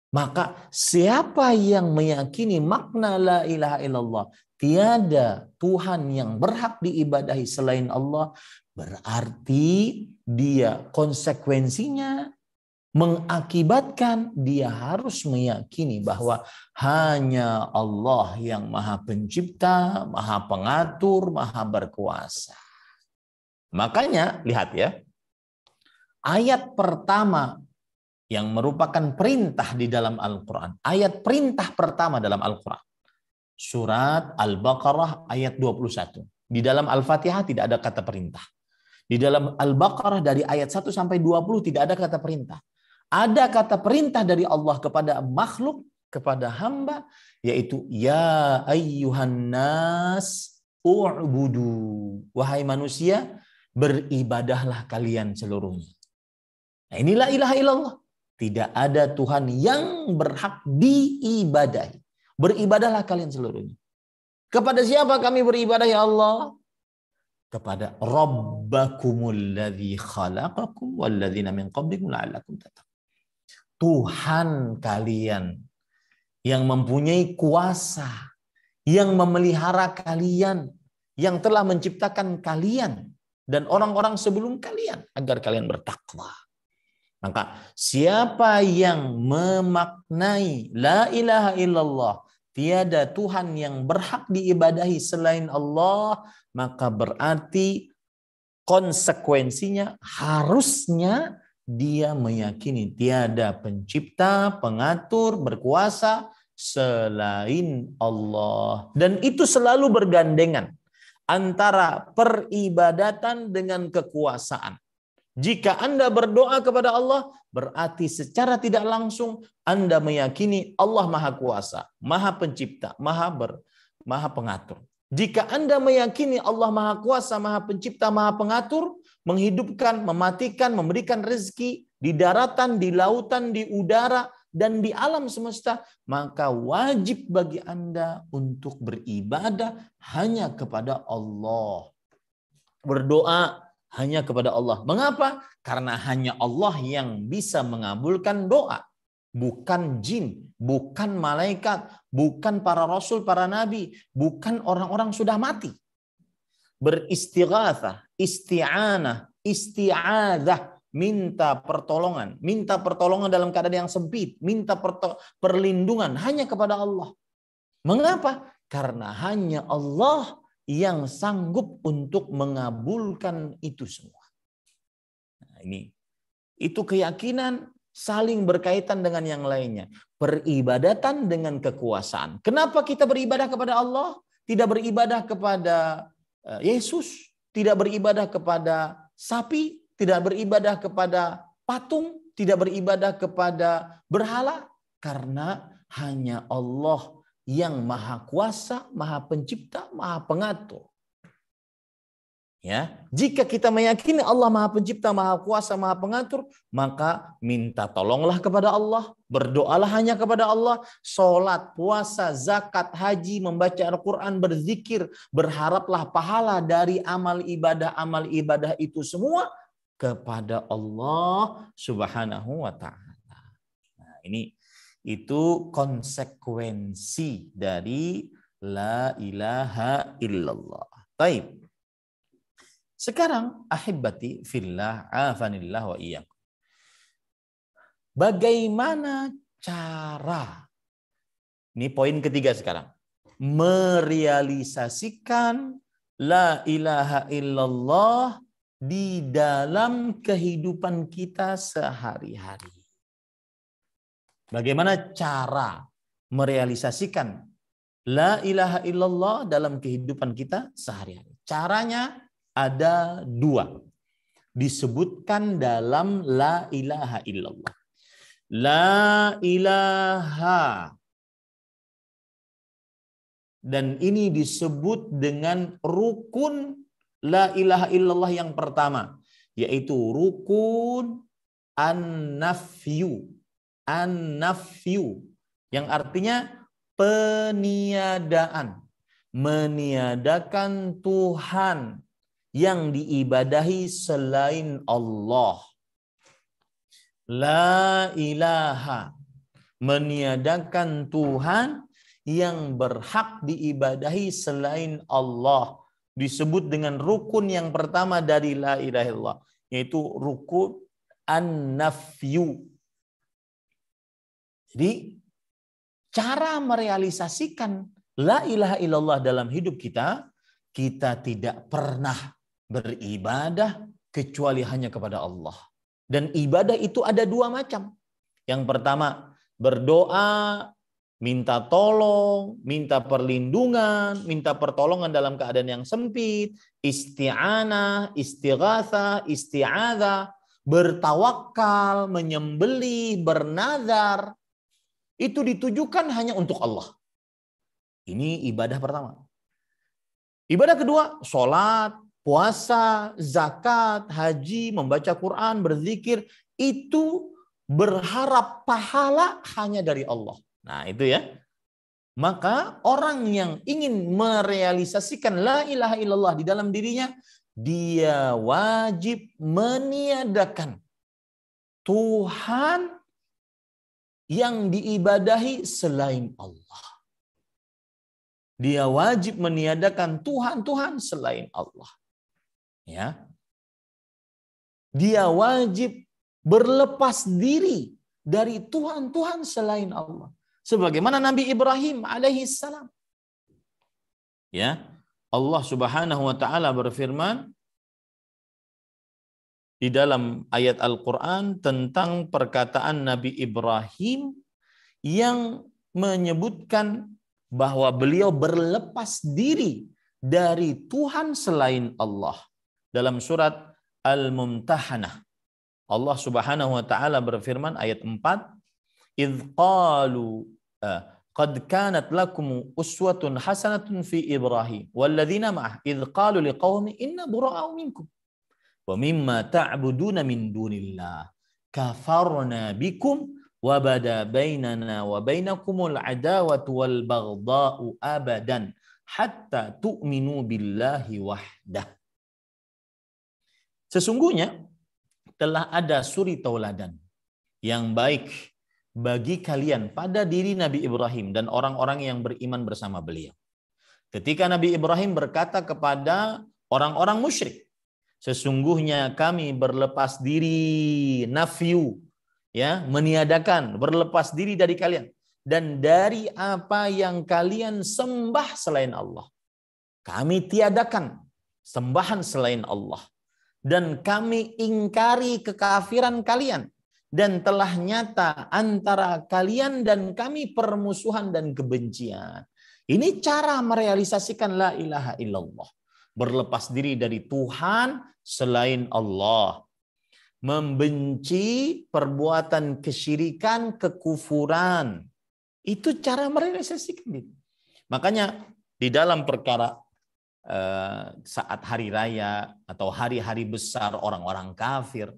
Maka siapa yang meyakini makna la ilaha illallah, tiada Tuhan yang berhak diibadahi selain Allah, berarti dia konsekuensinya mengakibatkan dia harus meyakini bahwa hanya Allah yang Maha Pencipta, Maha Pengatur, Maha Berkuasa. Makanya lihat ya. Ayat pertama yang merupakan perintah di dalam Al-Qur'an. Ayat perintah pertama dalam Al-Qur'an. Surat Al-Baqarah ayat 21. Di dalam Al-Fatihah tidak ada kata perintah. Di dalam Al-Baqarah dari ayat 1 sampai 20 tidak ada kata perintah. Ada kata perintah dari Allah kepada makhluk, kepada hamba, yaitu ya ayyuhan nas u'budu. Wahai manusia, beribadahlah kalian seluruhnya. Nah, inilah ilaha illallah. Tidak ada Tuhan yang berhak diibadahi. Beribadahlah kalian seluruhnya. Kepada siapa kami beribadah ya Allah? Kepada Rabbakumul ladhi khalaqakum walladhina min qablikum la'allakum tattaqun. Tuhan kalian yang mempunyai kuasa, yang memelihara kalian, yang telah menciptakan kalian dan orang-orang sebelum kalian agar kalian bertakwa. Maka siapa yang memaknai la ilaha illallah, tiada Tuhan yang berhak diibadahi selain Allah, maka berarti konsekuensinya harusnya dia meyakini tiada pencipta, pengatur, berkuasa selain Allah. Dan itu selalu bergandengan antara peribadatan dengan kekuasaan. Jika Anda berdoa kepada Allah, berarti secara tidak langsung Anda meyakini Allah Maha Kuasa, Maha Pencipta, Maha ber, Maha Pengatur. Jika Anda meyakini Allah Maha Kuasa, Maha Pencipta, Maha Pengatur, menghidupkan, mematikan, memberikan rezeki di daratan, di lautan, di udara, dan di alam semesta, maka wajib bagi Anda untuk beribadah hanya kepada Allah. Berdoa hanya kepada Allah. Mengapa? Karena hanya Allah yang bisa mengabulkan doa. Bukan jin, bukan malaikat, bukan para rasul, para nabi, bukan orang-orang sudah mati. beristighatha isti'anah, isti'adah, minta pertolongan, minta pertolongan dalam keadaan yang sempit, minta perlindungan hanya kepada Allah. Mengapa? Karena hanya Allah yang sanggup untuk mengabulkan itu semua. Nah, ini itu keyakinan saling berkaitan dengan yang lainnya. Peribadatan dengan kekuasaan. Kenapa kita beribadah kepada Allah, tidak beribadah kepada eh, Yesus? tidak beribadah kepada sapi, tidak beribadah kepada patung, tidak beribadah kepada berhala karena hanya Allah yang maha kuasa, maha pencipta, maha pengatur. Ya, jika kita meyakini Allah Maha Pencipta, Maha Kuasa, Maha Pengatur, maka minta tolonglah kepada Allah, berdoalah hanya kepada Allah, sholat, puasa, zakat, haji, membaca Al-Quran, berzikir, berharaplah pahala dari amal ibadah, amal ibadah itu semua kepada Allah Subhanahu wa taala. Nah, ini itu konsekuensi dari la ilaha illallah. Baik. Sekarang ahibati fillah afanillah wa iya. Bagaimana cara ini poin ketiga sekarang. Merealisasikan la ilaha illallah di dalam kehidupan kita sehari-hari. Bagaimana cara merealisasikan la ilaha illallah dalam kehidupan kita sehari-hari? Caranya ada dua disebutkan dalam la ilaha illallah. La ilaha dan ini disebut dengan rukun la ilaha illallah yang pertama yaitu rukun an-nafyu an-nafyu yang artinya peniadaan meniadakan Tuhan yang diibadahi selain Allah. La ilaha meniadakan Tuhan yang berhak diibadahi selain Allah disebut dengan rukun yang pertama dari la ilaha illallah yaitu rukun an-nafyu. Jadi cara merealisasikan la ilaha illallah dalam hidup kita kita tidak pernah beribadah kecuali hanya kepada Allah. Dan ibadah itu ada dua macam. Yang pertama, berdoa, minta tolong, minta perlindungan, minta pertolongan dalam keadaan yang sempit, isti'anah, istighatha, isti'adha, bertawakal, menyembeli bernazar. Itu ditujukan hanya untuk Allah. Ini ibadah pertama. Ibadah kedua, sholat, puasa, zakat, haji, membaca Quran, berzikir, itu berharap pahala hanya dari Allah. Nah, itu ya. Maka orang yang ingin merealisasikan la ilaha illallah di dalam dirinya, dia wajib meniadakan Tuhan yang diibadahi selain Allah. Dia wajib meniadakan Tuhan-Tuhan selain Allah ya dia wajib berlepas diri dari tuhan-tuhan selain Allah sebagaimana Nabi Ibrahim alaihi salam ya Allah Subhanahu wa taala berfirman di dalam ayat Al-Qur'an tentang perkataan Nabi Ibrahim yang menyebutkan bahwa beliau berlepas diri dari Tuhan selain Allah. dalam surat Al-Mumtahanah. Allah Subhanahu wa taala berfirman ayat 4, "Id qalu qad kanat lakum uswatun hasanatun fi Ibrahim إبراهيم ma'ah معه qalu liqaumi inna bura'u minkum منكم ومما تعبدون من دون الله كفرنا بكم وبدا بيننا وبينكم العداوة والبغضاء أبدا حتى تؤمنوا بالله وحده Sesungguhnya telah ada suri tauladan yang baik bagi kalian pada diri Nabi Ibrahim dan orang-orang yang beriman bersama beliau. Ketika Nabi Ibrahim berkata kepada orang-orang musyrik, sesungguhnya kami berlepas diri nafiu, ya meniadakan berlepas diri dari kalian dan dari apa yang kalian sembah selain Allah. Kami tiadakan sembahan selain Allah dan kami ingkari kekafiran kalian dan telah nyata antara kalian dan kami permusuhan dan kebencian. Ini cara merealisasikan la ilaha illallah. Berlepas diri dari Tuhan selain Allah. Membenci perbuatan kesyirikan, kekufuran. Itu cara merealisasikan diri. Makanya di dalam perkara Eh, saat hari raya atau hari-hari besar orang-orang kafir.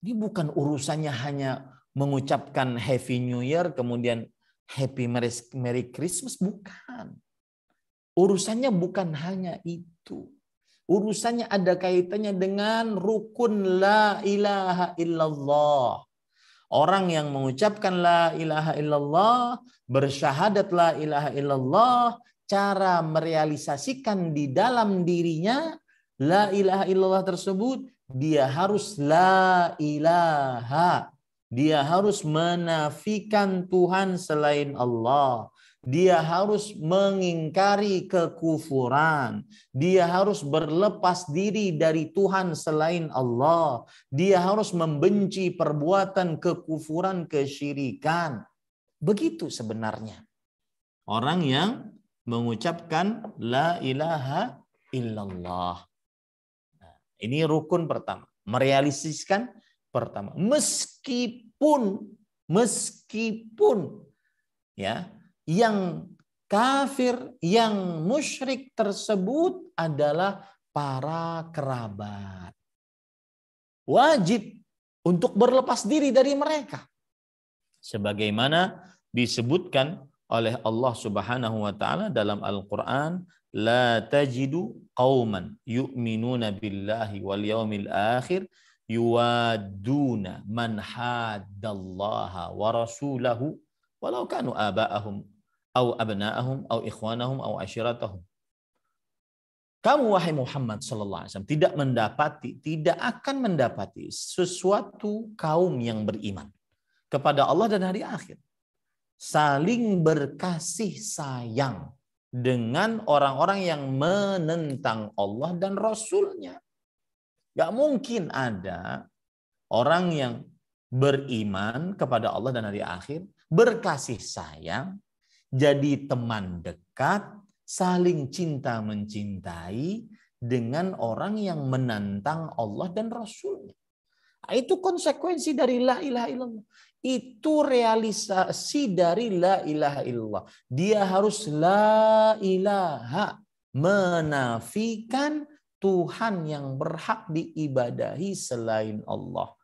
Ini bukan urusannya hanya mengucapkan Happy New Year kemudian Happy Merry Christmas bukan. Urusannya bukan hanya itu. Urusannya ada kaitannya dengan rukun la ilaha illallah. Orang yang mengucapkan la ilaha illallah, bersyahadat la ilaha illallah, cara merealisasikan di dalam dirinya la ilaha illallah tersebut, dia harus la ilaha. Dia harus menafikan Tuhan selain Allah. Dia harus mengingkari kekufuran. Dia harus berlepas diri dari Tuhan selain Allah. Dia harus membenci perbuatan kekufuran, kesyirikan. Begitu sebenarnya. Orang yang mengucapkan la ilaha illallah. Nah, ini rukun pertama, merealisasikan pertama. Meskipun meskipun ya, yang kafir, yang musyrik tersebut adalah para kerabat. Wajib untuk berlepas diri dari mereka. Sebagaimana disebutkan oleh Allah Subhanahu wa taala dalam Al-Qur'an la tajidu qauman yu'minuna billahi wal yaumil akhir yuwaduna man haddallaha wa rasulahu walau kanu aba'ahum au abna'ahum au ikhwanahum au ashiratahum kamu wahai Muhammad sallallahu alaihi wasallam tidak mendapati tidak akan mendapati sesuatu kaum yang beriman kepada Allah dan hari akhir saling berkasih sayang dengan orang-orang yang menentang Allah dan Rasulnya. Gak mungkin ada orang yang beriman kepada Allah dan hari akhir, berkasih sayang, jadi teman dekat, saling cinta mencintai dengan orang yang menentang Allah dan Rasulnya. Nah, itu konsekuensi dari la ilaha illallah itu realisasi dari la ilaha illallah. Dia harus la ilaha menafikan Tuhan yang berhak diibadahi selain Allah.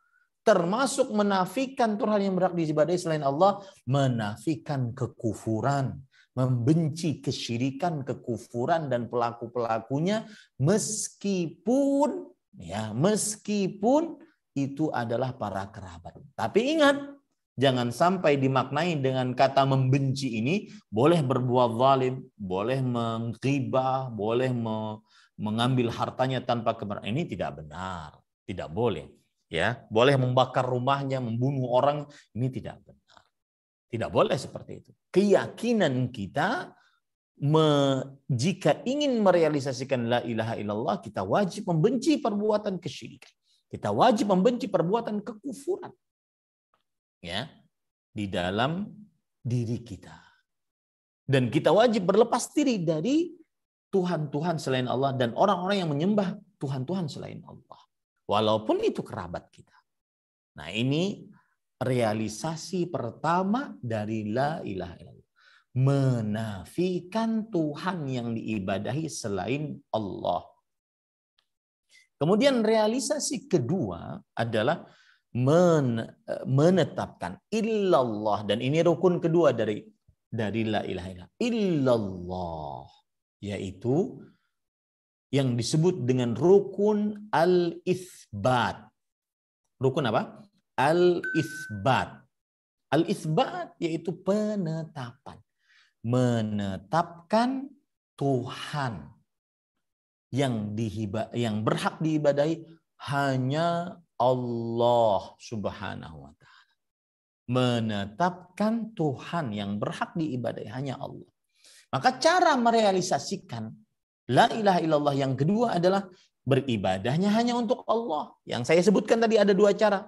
Termasuk menafikan Tuhan yang berhak diibadahi selain Allah, menafikan kekufuran, membenci kesyirikan, kekufuran dan pelaku-pelakunya meskipun ya, meskipun itu adalah para kerabat. Tapi ingat, Jangan sampai dimaknai dengan kata membenci ini boleh berbuat zalim, boleh menggibah, boleh mengambil hartanya tanpa kebenaran. Ini tidak benar, tidak boleh. Ya, boleh membakar rumahnya, membunuh orang, ini tidak benar. Tidak boleh seperti itu. Keyakinan kita me, jika ingin merealisasikan la ilaha illallah, kita wajib membenci perbuatan kesyirikan. Kita wajib membenci perbuatan kekufuran ya di dalam diri kita. Dan kita wajib berlepas diri dari Tuhan-Tuhan selain Allah dan orang-orang yang menyembah Tuhan-Tuhan selain Allah. Walaupun itu kerabat kita. Nah ini realisasi pertama dari la ilaha illallah. Menafikan Tuhan yang diibadahi selain Allah. Kemudian realisasi kedua adalah Eh, menetapkan illallah dan ini rukun kedua dari dari la ilaha illallah illallah yaitu yang disebut dengan rukun al isbat rukun apa al isbat al isbat yaitu penetapan menetapkan Tuhan yang dihiba yang berhak diibadahi hanya Allah Subhanahu wa taala. Menetapkan Tuhan yang berhak diibadai hanya Allah. Maka cara merealisasikan la ilaha illallah yang kedua adalah beribadahnya hanya untuk Allah. Yang saya sebutkan tadi ada dua cara.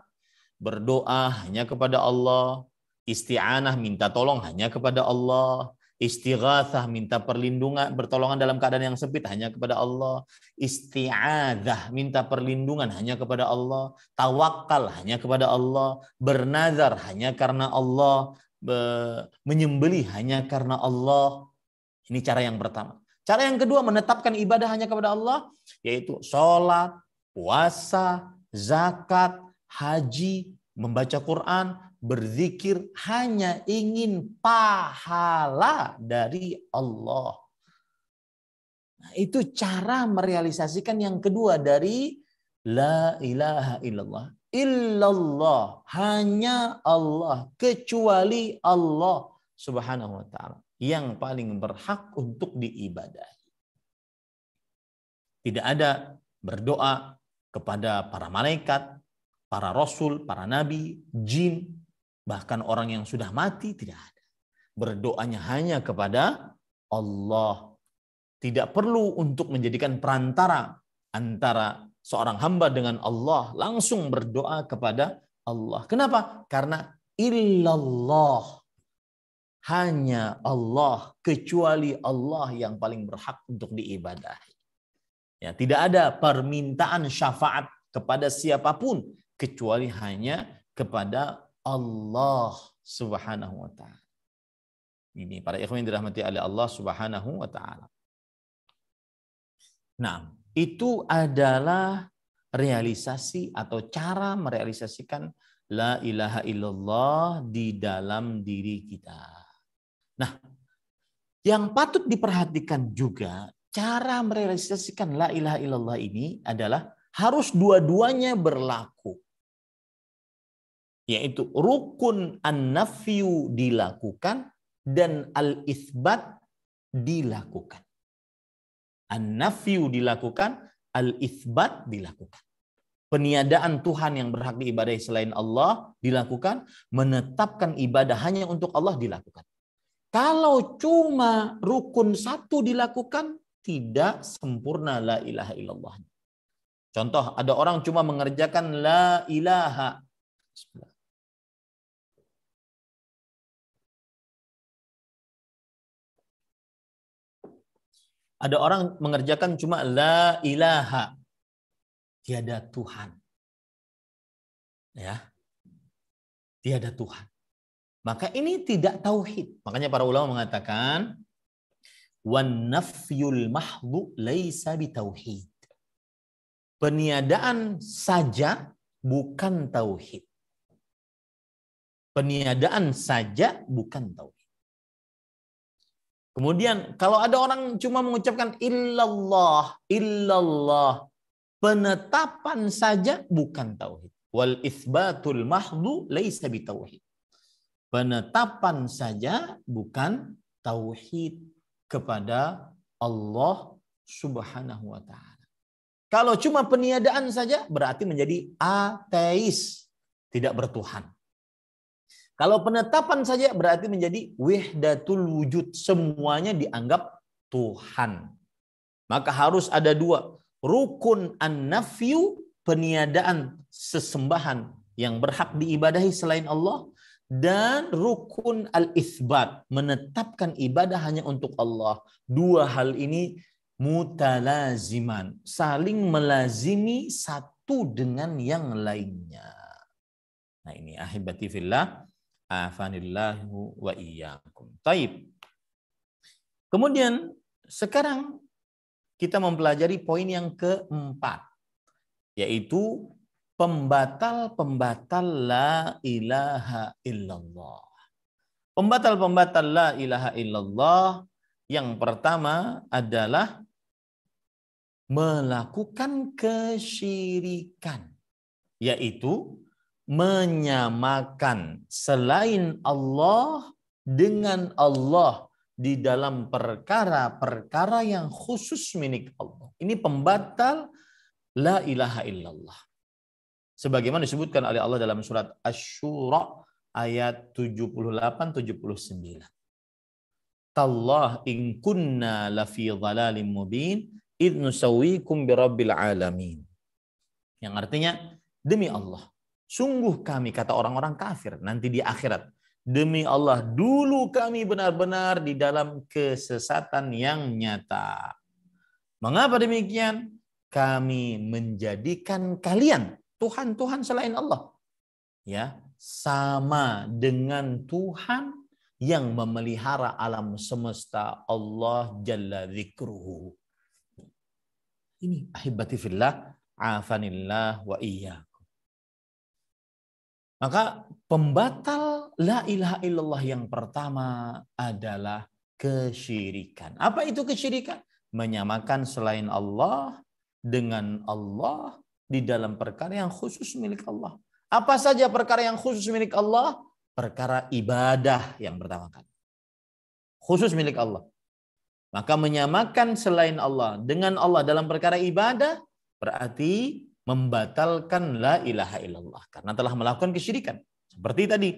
Berdoa hanya kepada Allah, isti'anah minta tolong hanya kepada Allah, Istighathah minta perlindungan, bertolongan dalam keadaan yang sempit hanya kepada Allah. Isti'adzah minta perlindungan hanya kepada Allah. Tawakal hanya kepada Allah. Bernazar hanya karena Allah. Menyembeli hanya karena Allah. Ini cara yang pertama. Cara yang kedua menetapkan ibadah hanya kepada Allah yaitu sholat, puasa, zakat, haji, membaca Quran, berzikir hanya ingin pahala dari Allah. Nah, itu cara merealisasikan yang kedua dari la ilaha illallah. Illallah, hanya Allah, kecuali Allah subhanahu wa ta'ala. Yang paling berhak untuk diibadahi. Tidak ada berdoa kepada para malaikat, para rasul, para nabi, jin, Bahkan orang yang sudah mati tidak ada. Berdoanya hanya kepada Allah. Tidak perlu untuk menjadikan perantara antara seorang hamba dengan Allah. Langsung berdoa kepada Allah. Kenapa? Karena illallah. Hanya Allah, kecuali Allah yang paling berhak untuk diibadahi. Ya, tidak ada permintaan syafaat kepada siapapun kecuali hanya kepada Allah Subhanahu wa taala. Ini para ikhwan yang dirahmati oleh Allah Subhanahu wa taala. Nah, itu adalah realisasi atau cara merealisasikan la ilaha illallah di dalam diri kita. Nah, yang patut diperhatikan juga cara merealisasikan la ilaha illallah ini adalah harus dua-duanya berlaku yaitu rukun an-nafyu dilakukan dan al-isbat dilakukan. An-nafyu dilakukan, al-isbat dilakukan. Peniadaan Tuhan yang berhak diibadahi selain Allah dilakukan, menetapkan ibadah hanya untuk Allah dilakukan. Kalau cuma rukun satu dilakukan, tidak sempurna la ilaha illallah. Contoh, ada orang cuma mengerjakan la ilaha. Bismillah Ada orang mengerjakan cuma la ilaha. Tiada Tuhan. Ya. Tiada Tuhan. Maka ini tidak tauhid. Makanya para ulama mengatakan wan nafyul mahdhu laisa bitauhid. Peniadaan saja bukan tauhid. Peniadaan saja bukan tauhid. Kemudian kalau ada orang cuma mengucapkan illallah, illallah, penetapan saja bukan tauhid. Wal isbatul mahdu laisa bitauhid. Penetapan saja bukan tauhid kepada Allah Subhanahu wa taala. Kalau cuma peniadaan saja berarti menjadi ateis, tidak bertuhan. Kalau penetapan saja berarti menjadi wihdatul wujud. Semuanya dianggap Tuhan. Maka harus ada dua. Rukun an peniadaan sesembahan yang berhak diibadahi selain Allah. Dan rukun al-isbat, menetapkan ibadah hanya untuk Allah. Dua hal ini mutalaziman. Saling melazimi satu dengan yang lainnya. Nah ini ahibati fillah Afanillahu wa iyyakum. Taib. Kemudian sekarang kita mempelajari poin yang keempat yaitu pembatal-pembatal la ilaha illallah. Pembatal-pembatal la ilaha illallah yang pertama adalah melakukan kesyirikan yaitu menyamakan selain Allah dengan Allah di dalam perkara-perkara yang khusus milik Allah. Ini pembatal la ilaha illallah. Sebagaimana disebutkan oleh Allah dalam surat Asy-Syura ayat 78 79. Tallah in kunna fi dhalalim mubin id nusawwikum birabbil alamin. Yang artinya demi Allah Sungguh kami, kata orang-orang kafir, nanti di akhirat. Demi Allah, dulu kami benar-benar di dalam kesesatan yang nyata. Mengapa demikian? Kami menjadikan kalian Tuhan-Tuhan selain Allah. Ya, sama dengan Tuhan yang memelihara alam semesta Allah Jalla Zikruhu. Ini ahibati fillah, afanillah wa iya. Maka pembatal la ilaha illallah yang pertama adalah kesyirikan. Apa itu kesyirikan? Menyamakan selain Allah dengan Allah di dalam perkara yang khusus milik Allah. Apa saja perkara yang khusus milik Allah? Perkara ibadah yang pertama kali. Khusus milik Allah. Maka menyamakan selain Allah dengan Allah dalam perkara ibadah berarti membatalkan la ilaha illallah karena telah melakukan kesyirikan. Seperti tadi,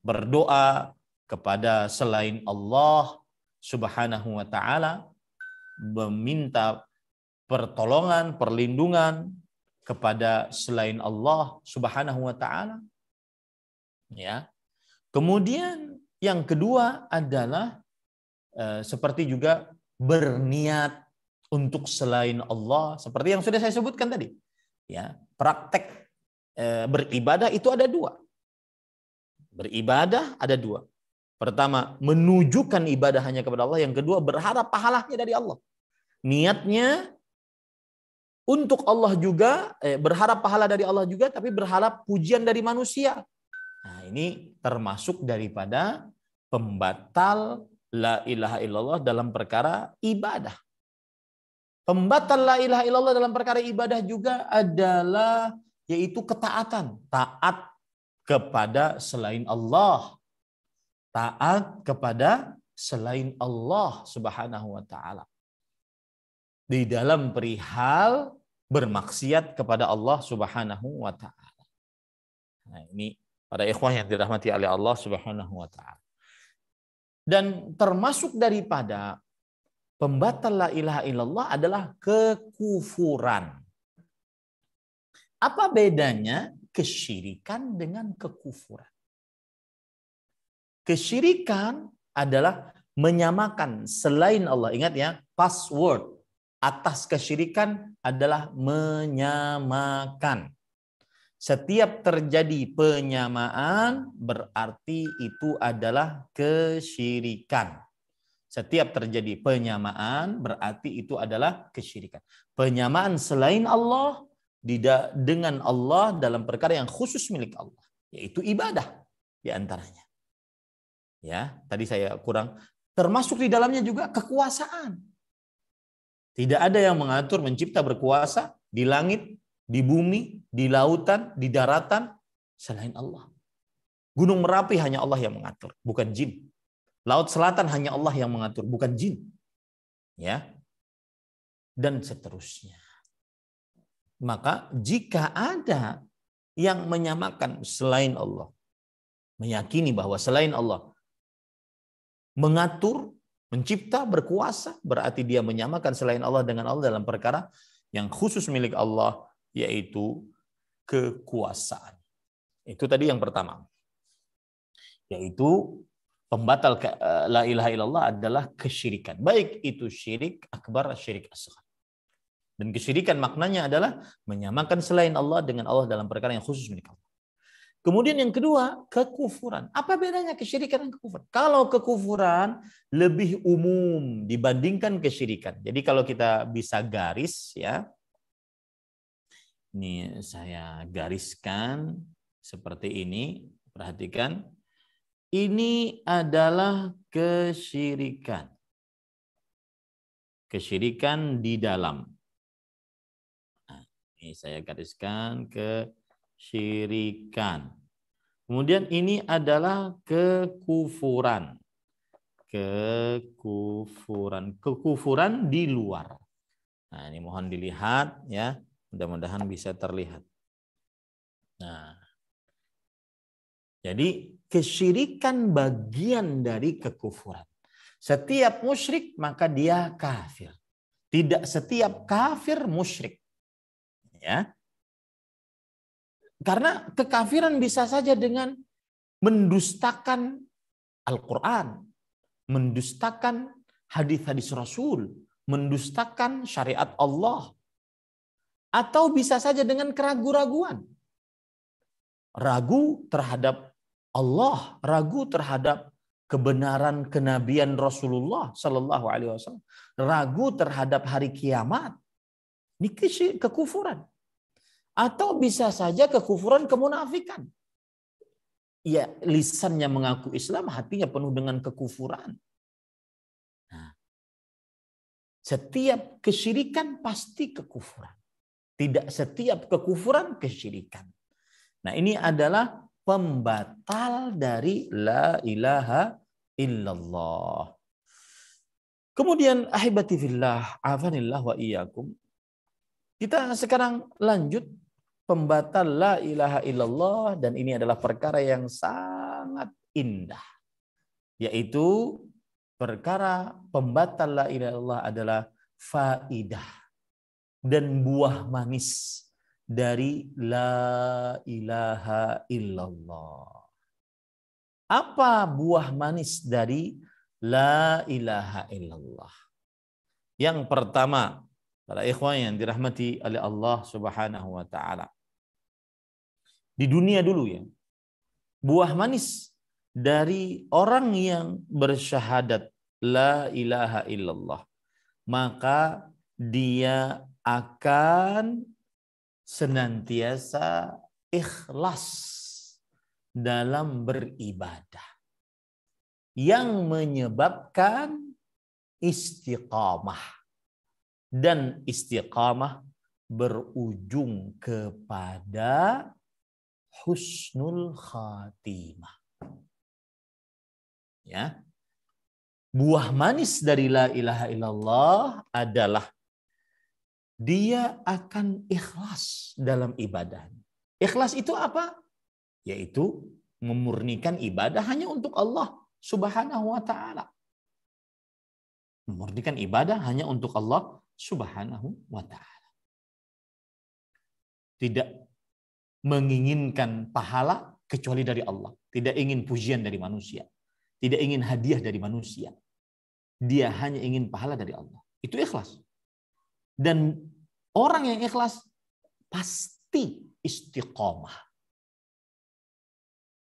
berdoa kepada selain Allah Subhanahu wa taala meminta pertolongan, perlindungan kepada selain Allah Subhanahu wa taala. Ya. Kemudian yang kedua adalah eh, seperti juga berniat untuk selain Allah seperti yang sudah saya sebutkan tadi ya praktek e, beribadah itu ada dua beribadah ada dua pertama menunjukkan ibadah hanya kepada Allah yang kedua berharap pahalanya dari Allah niatnya untuk Allah juga eh, berharap pahala dari Allah juga tapi berharap pujian dari manusia nah ini termasuk daripada pembatal la ilaha illallah dalam perkara ibadah Pembatal la ilaha illallah dalam perkara ibadah juga adalah yaitu ketaatan, taat kepada selain Allah. Taat kepada selain Allah Subhanahu wa taala. Di dalam perihal bermaksiat kepada Allah Subhanahu wa taala. Nah, ini pada ikhwah yang dirahmati oleh Allah Subhanahu wa taala. Dan termasuk daripada pembatal la ilaha illallah adalah kekufuran. Apa bedanya kesyirikan dengan kekufuran? Kesyirikan adalah menyamakan selain Allah. Ingat ya, password atas kesyirikan adalah menyamakan. Setiap terjadi penyamaan berarti itu adalah kesyirikan. Setiap terjadi penyamaan berarti itu adalah kesyirikan. Penyamaan selain Allah dengan Allah dalam perkara yang khusus milik Allah, yaitu ibadah di antaranya. Ya, tadi saya kurang termasuk di dalamnya juga kekuasaan. Tidak ada yang mengatur mencipta berkuasa di langit, di bumi, di lautan, di daratan selain Allah. Gunung Merapi hanya Allah yang mengatur, bukan jin. Laut selatan hanya Allah yang mengatur, bukan jin. Ya. Dan seterusnya. Maka jika ada yang menyamakan selain Allah, meyakini bahwa selain Allah mengatur, mencipta, berkuasa, berarti dia menyamakan selain Allah dengan Allah dalam perkara yang khusus milik Allah, yaitu kekuasaan. Itu tadi yang pertama. Yaitu pembatal ke, eh, la ilaha illallah adalah kesyirikan. Baik itu syirik akbar, syirik asghar. Dan kesyirikan maknanya adalah menyamakan selain Allah dengan Allah dalam perkara yang khusus milik Allah. Kemudian yang kedua, kekufuran. Apa bedanya kesyirikan dan kekufuran? Kalau kekufuran lebih umum dibandingkan kesyirikan. Jadi kalau kita bisa garis ya. Ini saya gariskan seperti ini. Perhatikan ini adalah kesyirikan. Kesyirikan di dalam. Nah, ini saya gariskan kesyirikan. Kemudian ini adalah kekufuran. Kekufuran. Kekufuran di luar. Nah, ini mohon dilihat ya. Mudah-mudahan bisa terlihat. Nah, jadi kesyirikan bagian dari kekufuran. Setiap musyrik maka dia kafir. Tidak setiap kafir musyrik. Ya. Karena kekafiran bisa saja dengan mendustakan Al-Qur'an, mendustakan hadis-hadis Rasul, mendustakan syariat Allah. Atau bisa saja dengan keraguan-raguan. Ragu terhadap Allah ragu terhadap kebenaran kenabian Rasulullah Shallallahu Alaihi Wasallam, ragu terhadap hari kiamat, ini kekufuran. Atau bisa saja kekufuran kemunafikan. Ya, lisannya mengaku Islam, hatinya penuh dengan kekufuran. Nah, setiap kesyirikan pasti kekufuran. Tidak setiap kekufuran kesyirikan. Nah, ini adalah pembatal dari la ilaha illallah. Kemudian ahibati fillah, afanillah wa iyyakum. Kita sekarang lanjut pembatal la ilaha illallah dan ini adalah perkara yang sangat indah. Yaitu perkara pembatal la ilaha illallah adalah faidah dan buah manis dari la ilaha illallah. Apa buah manis dari la ilaha illallah? Yang pertama, para ikhwan yang dirahmati oleh Allah Subhanahu wa taala. Di dunia dulu ya. Buah manis dari orang yang bersyahadat la ilaha illallah, maka dia akan senantiasa ikhlas dalam beribadah yang menyebabkan istiqamah dan istiqamah berujung kepada husnul khatimah. Ya. Buah manis dari la ilaha illallah adalah dia akan ikhlas dalam ibadahnya. Ikhlas itu apa? Yaitu memurnikan ibadah hanya untuk Allah Subhanahu wa taala. Memurnikan ibadah hanya untuk Allah Subhanahu wa taala. Tidak menginginkan pahala kecuali dari Allah, tidak ingin pujian dari manusia, tidak ingin hadiah dari manusia. Dia hanya ingin pahala dari Allah. Itu ikhlas. Dan orang yang ikhlas pasti istiqomah.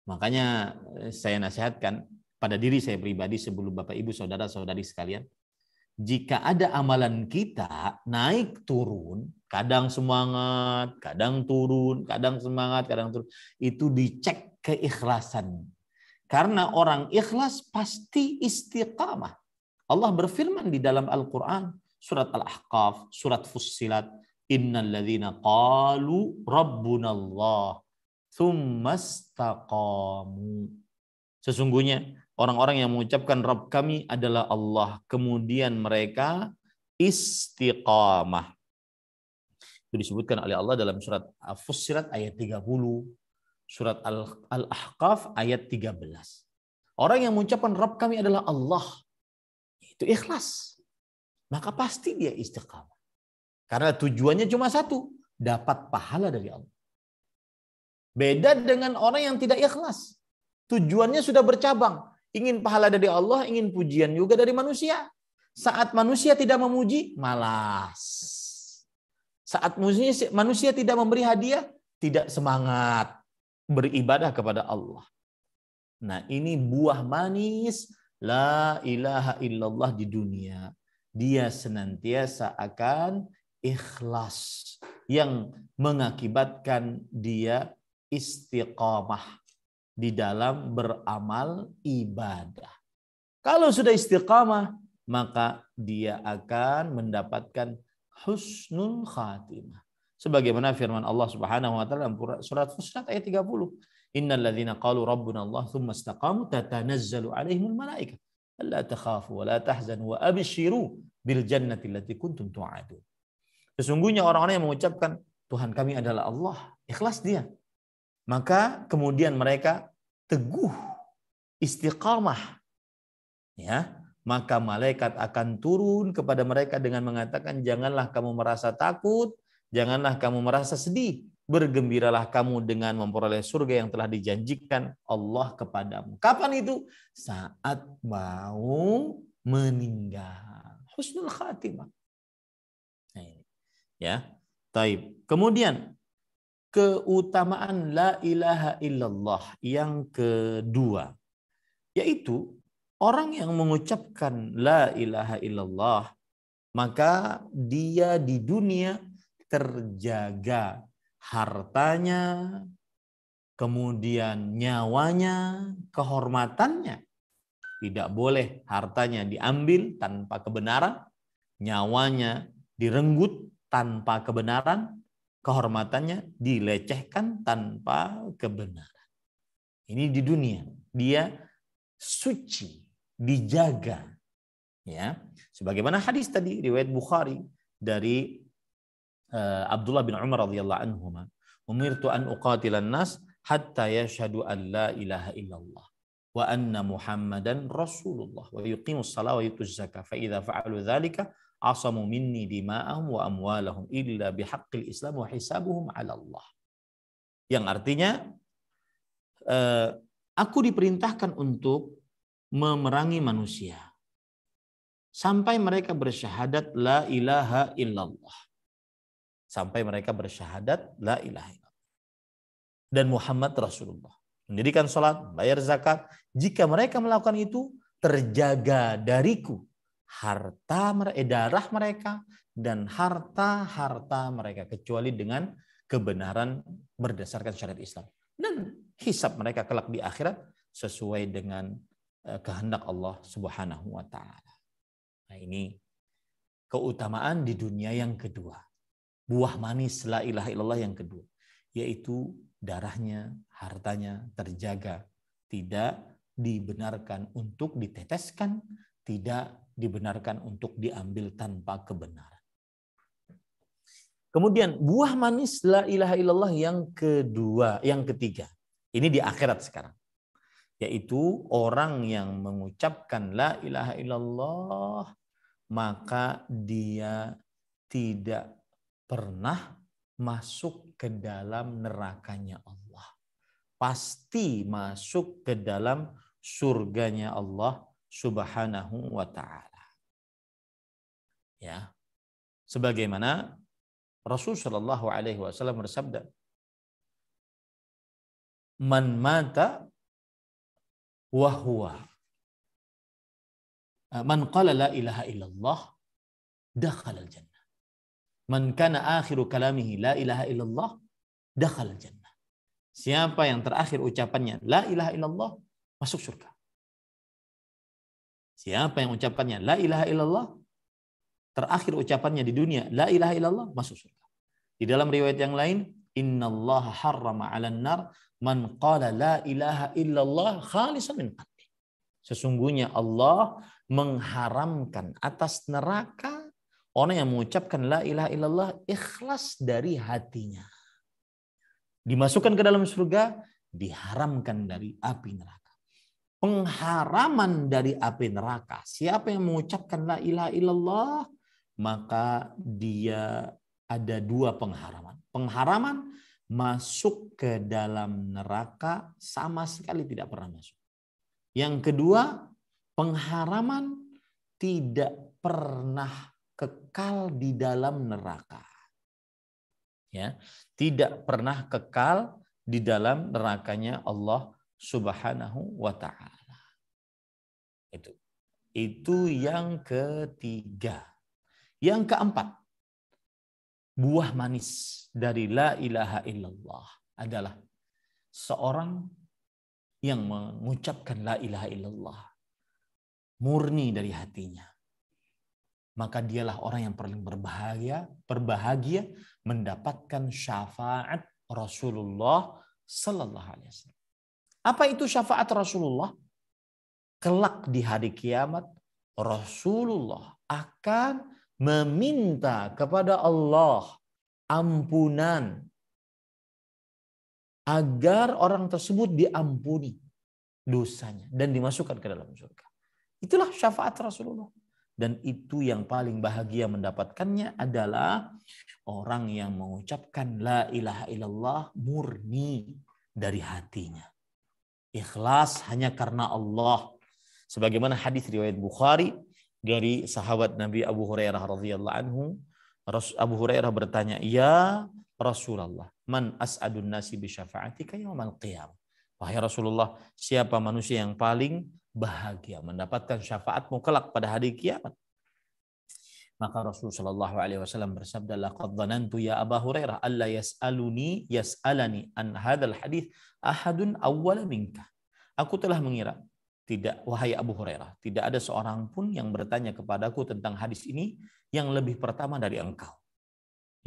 Makanya eh, saya nasihatkan pada diri saya pribadi sebelum Bapak Ibu Saudara-saudari sekalian, jika ada amalan kita naik turun, kadang semangat, kadang turun, kadang semangat, kadang turun, itu dicek keikhlasan. Karena orang ikhlas pasti istiqamah. Allah berfirman di dalam Al-Qur'an, surat Al-Ahqaf, surat Fussilat, innal ladzina qalu rabbunallah tsummastaqamu. Sesungguhnya orang-orang yang mengucapkan Rabb kami adalah Allah, kemudian mereka istiqamah. Itu disebutkan oleh Allah dalam surat Fussilat ayat 30, surat Al-Ahqaf ayat 13. Orang yang mengucapkan Rabb kami adalah Allah. Itu ikhlas maka pasti dia istiqamah. Karena tujuannya cuma satu, dapat pahala dari Allah. Beda dengan orang yang tidak ikhlas. Tujuannya sudah bercabang. Ingin pahala dari Allah, ingin pujian juga dari manusia. Saat manusia tidak memuji, malas. Saat manusia, tidak memberi hadiah, tidak semangat beribadah kepada Allah. Nah ini buah manis la ilaha illallah di dunia dia senantiasa akan ikhlas yang mengakibatkan dia istiqomah di dalam beramal ibadah. Kalau sudah istiqamah, maka dia akan mendapatkan husnul khatimah. Sebagaimana firman Allah Subhanahu wa taala dalam surat Fussilat ayat 30. Innal ladzina qalu rabbuna Allah tsumma istaqamu tatanazzalu alaihimul malaikatu alla takhafu wa la tahzanu wa abshiru bil jannati allati kuntum tu'adun. Sesungguhnya orang-orang yang mengucapkan Tuhan kami adalah Allah, ikhlas dia. Maka kemudian mereka teguh istiqamah. Ya, maka malaikat akan turun kepada mereka dengan mengatakan janganlah kamu merasa takut, janganlah kamu merasa sedih, bergembiralah kamu dengan memperoleh surga yang telah dijanjikan Allah kepadamu. Kapan itu? Saat mau meninggal husnul khatimah. Ya. Taib. Kemudian keutamaan la ilaha illallah yang kedua yaitu orang yang mengucapkan la ilaha illallah maka dia di dunia terjaga hartanya, kemudian nyawanya, kehormatannya tidak boleh hartanya diambil tanpa kebenaran, nyawanya direnggut tanpa kebenaran, kehormatannya dilecehkan tanpa kebenaran. Ini di dunia. Dia suci, dijaga. Ya. Sebagaimana hadis tadi riwayat Bukhari dari uh, Abdullah bin Umar radhiyallahu anhu. Umirtu an uqatilan nas hatta yashhadu an la ilaha illallah wa anna Muhammadan Rasulullah wa yuqimus salat wa yutuz zakah fa idza fa'alu dzalika asamu minni dima'ahum wa amwalahum illa bihaqqil Islam wa hisabuhum 'ala Allah. Yang artinya eh, aku diperintahkan untuk memerangi manusia sampai mereka bersyahadat la ilaha illallah. Sampai mereka bersyahadat la ilaha illallah. Dan Muhammad Rasulullah mendirikan sholat, bayar zakat. Jika mereka melakukan itu, terjaga dariku harta darah mereka dan harta-harta mereka kecuali dengan kebenaran berdasarkan syariat Islam. Dan hisap mereka kelak di akhirat sesuai dengan e, kehendak Allah Subhanahu wa taala. Nah, ini keutamaan di dunia yang kedua. Buah manis la ilaha illallah yang kedua, yaitu darahnya, hartanya terjaga, tidak dibenarkan untuk diteteskan, tidak dibenarkan untuk diambil tanpa kebenaran. Kemudian buah manis la ilaha illallah yang kedua, yang ketiga. Ini di akhirat sekarang. Yaitu orang yang mengucapkan la ilaha illallah maka dia tidak pernah masuk ke dalam nerakanya Allah. Pasti masuk ke dalam surganya Allah Subhanahu wa taala. Ya. Sebagaimana Rasul Shallallahu alaihi wasallam bersabda, "Man mata wa huwa man qala la ilaha illallah dakhala al-jannah." Man kana akhiru kalamihi la ilaha illallah dakhal jannah. Siapa yang terakhir ucapannya la ilaha illallah masuk surga. Siapa yang ucapannya la ilaha illallah terakhir ucapannya di dunia la ilaha illallah masuk surga. Di dalam riwayat yang lain innallaha harrama 'alan nar man qala la ilaha illallah khalisan min qalbi. Sesungguhnya Allah mengharamkan atas neraka Orang yang mengucapkan la ilaha illallah ikhlas dari hatinya. Dimasukkan ke dalam surga, diharamkan dari api neraka. Pengharaman dari api neraka. Siapa yang mengucapkan la ilaha illallah, maka dia ada dua pengharaman. Pengharaman masuk ke dalam neraka sama sekali tidak pernah masuk. Yang kedua, pengharaman tidak pernah kekal di dalam neraka. Ya, tidak pernah kekal di dalam nerakanya Allah Subhanahu wa taala. Itu. Itu yang ketiga. Yang keempat, buah manis dari la ilaha illallah adalah seorang yang mengucapkan la ilaha illallah murni dari hatinya maka dialah orang yang paling berbahagia, berbahagia mendapatkan syafaat Rasulullah sallallahu alaihi wasallam. Apa itu syafaat Rasulullah? Kelak di hari kiamat Rasulullah akan meminta kepada Allah ampunan agar orang tersebut diampuni dosanya dan dimasukkan ke dalam surga. Itulah syafaat Rasulullah dan itu yang paling bahagia mendapatkannya adalah orang yang mengucapkan la ilaha illallah murni dari hatinya. Ikhlas hanya karena Allah. Sebagaimana hadis riwayat Bukhari dari sahabat Nabi Abu Hurairah radhiyallahu anhu, Abu Hurairah bertanya, "Ya Rasulullah, man as'adun nasi bi syafa'atika yaumal qiyamah?" Wahai Rasulullah, siapa manusia yang paling bahagia mendapatkan syafaat mukalak pada hari kiamat. Maka Rasul Shallallahu Alaihi Wasallam bersabda, "Laqad ya Abu Hurairah, alla yas'aluni yas'alani an hadal hadis ahadun awal minka." Aku telah mengira, tidak wahai Abu Hurairah, tidak ada seorang pun yang bertanya kepadaku tentang hadis ini yang lebih pertama dari engkau.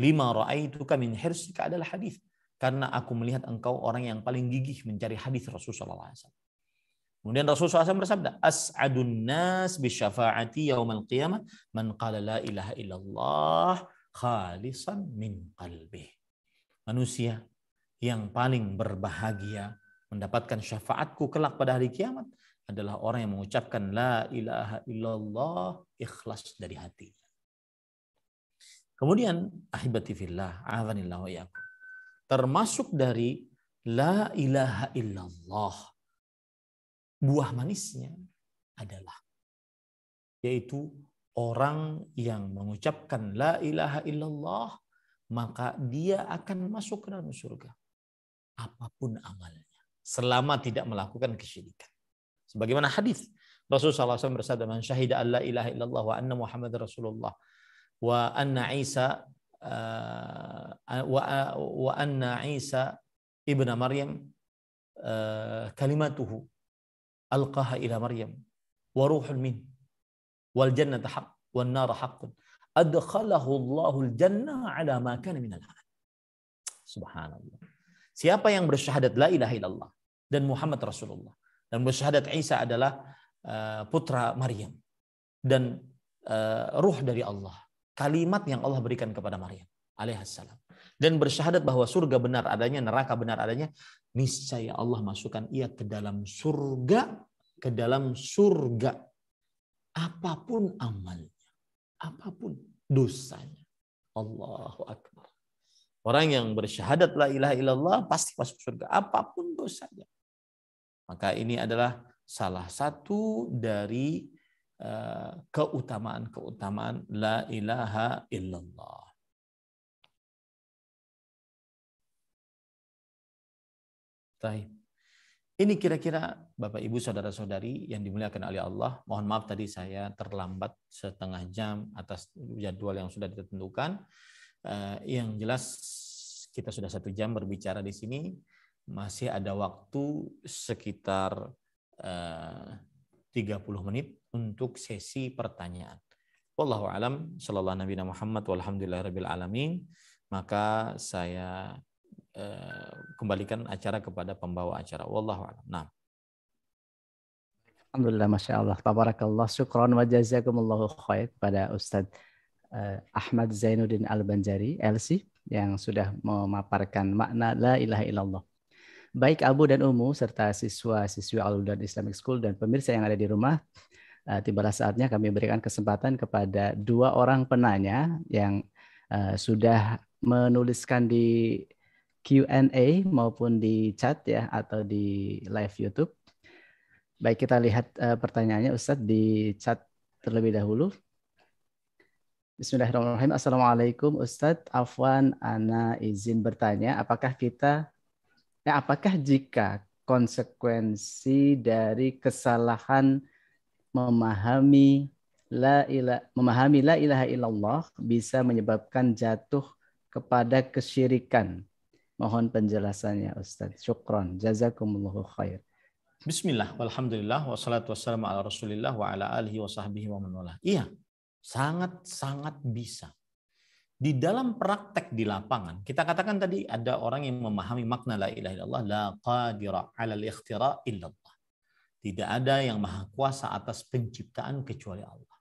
Lima ra'aituka kami hirsika adalah hadis. Karena aku melihat engkau orang yang paling gigih mencari hadis Rasul Shallallahu Alaihi Wasallam. Kemudian Rasulullah SAW bersabda, As'adun nas bisyafaati yaumal qiyamah man qala la ilaha illallah khalisan min qalbi. Manusia yang paling berbahagia mendapatkan syafaatku kelak pada hari kiamat adalah orang yang mengucapkan la ilaha illallah ikhlas dari hatinya. Kemudian ahibati fillah, afanillahu Termasuk dari la ilaha illallah buah manisnya adalah yaitu orang yang mengucapkan la ilaha illallah maka dia akan masuk ke dalam surga apapun amalnya selama tidak melakukan kesyirikan sebagaimana hadis Rasulullah SAW bersabda man syahida alla ilaha illallah wa anna muhammad rasulullah wa anna isa uh, wa, wa anna isa ibnu maryam uh, kalimatuhu alqaha ila Maryam wa ruhun min wal jannata haq wan nar haqqun adkhalahu Allahul jannah ala ma kana minal amal. Subhanallah. Siapa yang bersyahadat la ilaha illallah dan Muhammad Rasulullah dan bersyahadat Isa adalah eh, putra Maryam dan eh, ruh dari Allah, kalimat yang Allah berikan kepada Maryam alaihissalam dan bersyahadat bahwa surga benar adanya, neraka benar adanya, niscaya Allah masukkan ia ke dalam surga, ke dalam surga. Apapun amalnya, apapun dosanya. Allahu Akbar. Orang yang bersyahadat la ilaha illallah pasti masuk surga, apapun dosanya. Maka ini adalah salah satu dari eh, keutamaan-keutamaan la ilaha illallah. Baik. Ini kira-kira Bapak Ibu saudara-saudari yang dimuliakan oleh Allah. Mohon maaf tadi saya terlambat setengah jam atas jadwal yang sudah ditentukan. Eh, yang jelas kita sudah satu jam berbicara di sini. Masih ada waktu sekitar 30 eh, menit untuk sesi pertanyaan. Wallahu alam sallallahu nabi Muhammad walhamdulillahirabbil alamin. Maka saya Eh, kembalikan acara kepada pembawa acara. Wallahu a'lam. Nah. Alhamdulillah, masya Allah, tabarakallah, syukron wa jazakumullahu khair pada Ustadz eh, Ahmad Zainuddin Al Banjari, LC, yang sudah memaparkan makna la ilaha illallah. Baik Abu dan Umu serta siswa-siswi al dan Islamic School dan pemirsa yang ada di rumah, eh, tibalah saatnya kami berikan kesempatan kepada dua orang penanya yang sudah menuliskan di Q&A maupun di chat ya atau di live YouTube. Baik kita lihat uh, pertanyaannya Ustadz di chat terlebih dahulu. Bismillahirrahmanirrahim. Assalamualaikum Ustadz. Afwan, Ana izin bertanya, apakah kita, ya apakah jika konsekuensi dari kesalahan memahami la ila, memahami la ilaha illallah bisa menyebabkan jatuh kepada kesyirikan Mohon penjelasannya Ustaz. Syukran. Jazakumullahu khair. Bismillah, walhamdulillah, wassalatu wassalamu ala rasulillah wa ala alihi wa sahbihi wa manulah. Iya, sangat-sangat bisa. Di dalam praktek di lapangan, kita katakan tadi ada orang yang memahami makna la ilaha illallah, la qadira ala ikhtira illallah. Tidak ada yang maha kuasa atas penciptaan kecuali Allah.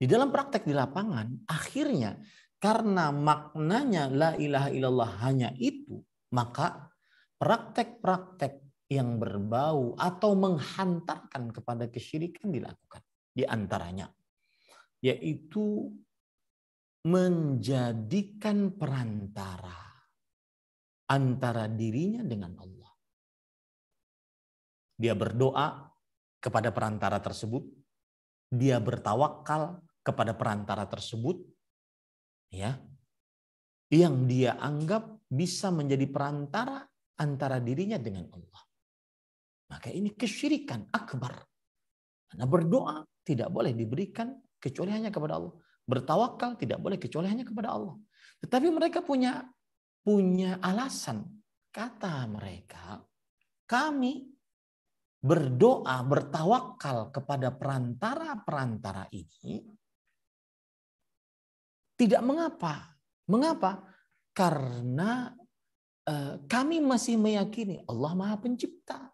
Di dalam praktek di lapangan, akhirnya karena maknanya la ilaha illallah hanya itu, maka praktek-praktek yang berbau atau menghantarkan kepada kesyirikan dilakukan. Di antaranya, yaitu menjadikan perantara antara dirinya dengan Allah. Dia berdoa kepada perantara tersebut, dia bertawakal kepada perantara tersebut, ya yang dia anggap bisa menjadi perantara antara dirinya dengan Allah. Maka ini kesyirikan akbar. Karena berdoa tidak boleh diberikan kecuali hanya kepada Allah. Bertawakal tidak boleh kecuali hanya kepada Allah. Tetapi mereka punya punya alasan. Kata mereka, kami berdoa, bertawakal kepada perantara-perantara ini tidak mengapa. Mengapa? Karena eh, kami masih meyakini Allah Maha Pencipta,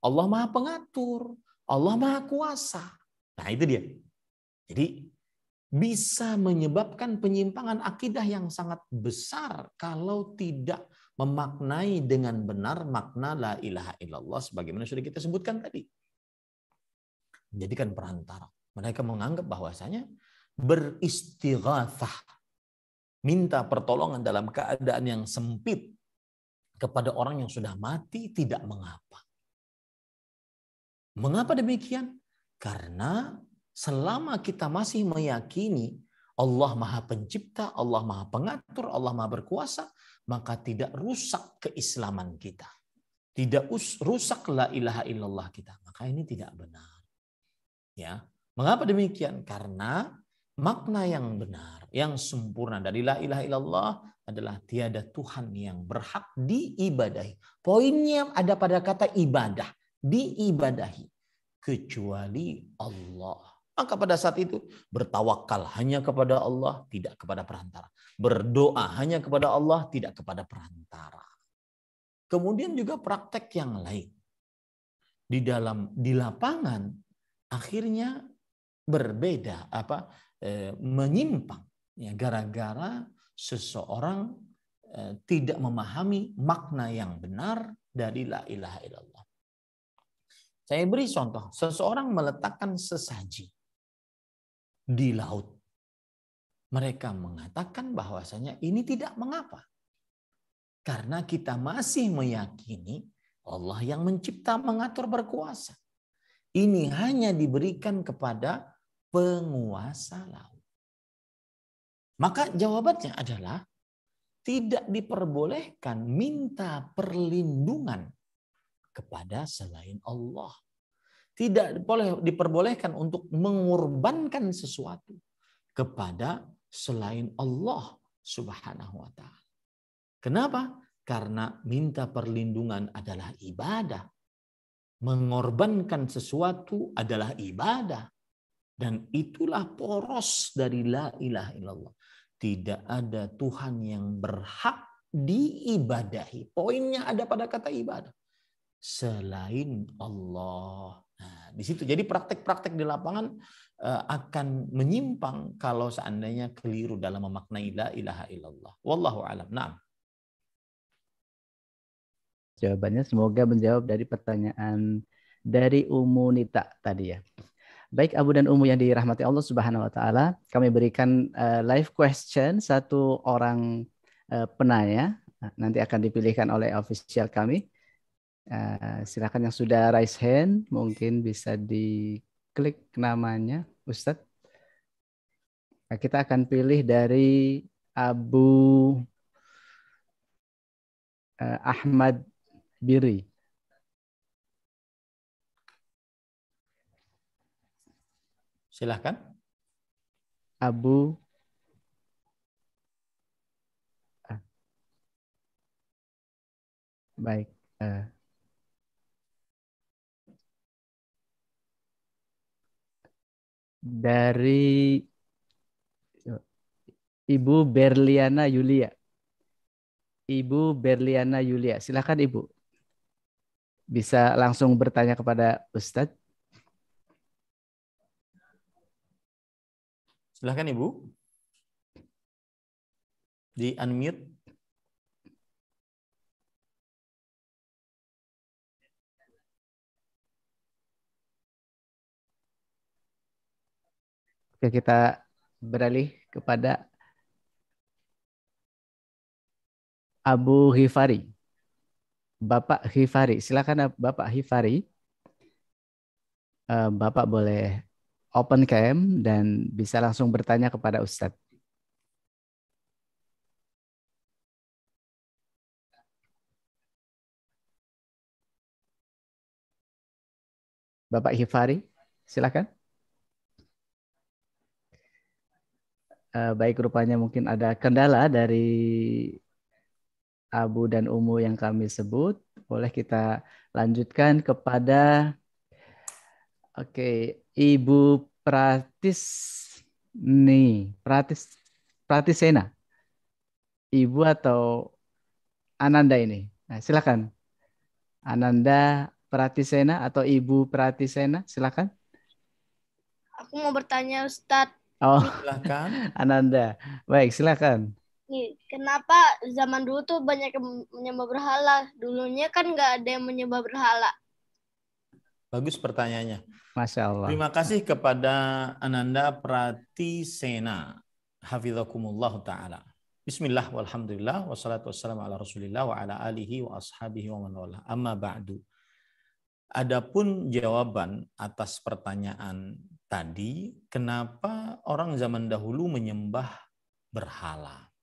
Allah Maha Pengatur, Allah Maha Kuasa. Nah, itu dia. Jadi bisa menyebabkan penyimpangan akidah yang sangat besar kalau tidak memaknai dengan benar makna la ilaha illallah sebagaimana sudah kita sebutkan tadi. Menjadikan perantara. Mereka menganggap bahwasanya beristighathah. Minta pertolongan dalam keadaan yang sempit kepada orang yang sudah mati tidak mengapa. Mengapa demikian? Karena selama kita masih meyakini Allah Maha Pencipta, Allah Maha Pengatur, Allah Maha Berkuasa, maka tidak rusak keislaman kita. Tidak rusak la ilaha illallah kita. Maka ini tidak benar. Ya. Mengapa demikian? Karena makna yang benar, yang sempurna dari la ilaha illallah adalah tiada Tuhan yang berhak diibadahi. Poinnya ada pada kata ibadah, diibadahi kecuali Allah. Maka pada saat itu bertawakal hanya kepada Allah, tidak kepada perantara. Berdoa hanya kepada Allah, tidak kepada perantara. Kemudian juga praktek yang lain. Di dalam di lapangan akhirnya berbeda apa Eh, menyimpang ya gara-gara seseorang eh, tidak memahami makna yang benar dari la ilaha illallah. Saya beri contoh, seseorang meletakkan sesaji di laut. Mereka mengatakan bahwasanya ini tidak mengapa. Karena kita masih meyakini Allah yang mencipta, mengatur, berkuasa. Ini hanya diberikan kepada penguasa laut. Maka jawabannya adalah tidak diperbolehkan minta perlindungan kepada selain Allah. Tidak boleh diperbolehkan untuk mengorbankan sesuatu kepada selain Allah Subhanahu wa taala. Kenapa? Karena minta perlindungan adalah ibadah. Mengorbankan sesuatu adalah ibadah. Dan itulah poros dari la ilaha illallah. Tidak ada Tuhan yang berhak diibadahi. Poinnya ada pada kata ibadah. Selain Allah. Nah, di situ jadi praktek-praktek di lapangan eh, akan menyimpang kalau seandainya keliru dalam memaknai la ilaha illallah. Wallahu alam. Nah. Jawabannya semoga menjawab dari pertanyaan dari Umunita tadi ya. Baik Abu dan Umu yang dirahmati Allah Subhanahu wa taala, kami berikan uh, live question satu orang uh, penanya nah, nanti akan dipilihkan oleh official kami. Uh, silakan yang sudah raise hand mungkin bisa diklik namanya, Ustadz. Nah, kita akan pilih dari Abu uh, Ahmad Biri. Silahkan. Abu ah. Baik. Eh. Dari Ibu Berliana Yulia. Ibu Berliana Yulia. silahkan Ibu. Bisa langsung bertanya kepada Ustadz. Silahkan Ibu. Di unmute. Oke, kita beralih kepada Abu Hifari. Bapak Hifari, silakan Bapak Hifari. Eh, Bapak boleh open cam dan bisa langsung bertanya kepada Ustadz. Bapak Hifari, silakan. Eh, baik, rupanya mungkin ada kendala dari Abu dan Umu yang kami sebut. Boleh kita lanjutkan kepada Oke, Ibu Pratis nih, Pratis Pratisena. Ibu atau Ananda ini. Nah, silakan. Ananda Pratisena atau Ibu Pratisena, silakan. Aku mau bertanya Ustadz. Oh, silakan. <laughs> Ananda. Baik, silakan. kenapa zaman dulu tuh banyak yang menyembah berhala? Dulunya kan nggak ada yang menyembah berhala. Bagus pertanyaannya. Masya Allah. Terima kasih kepada Ananda Pratisena, Sena. ta'ala. Bismillah walhamdulillah wassalatu wassalamu ala rasulillah wa ala alihi wa ashabihi wa man wala. Amma ba'du. Adapun jawaban atas pertanyaan tadi, kenapa orang zaman dahulu menyembah berhala?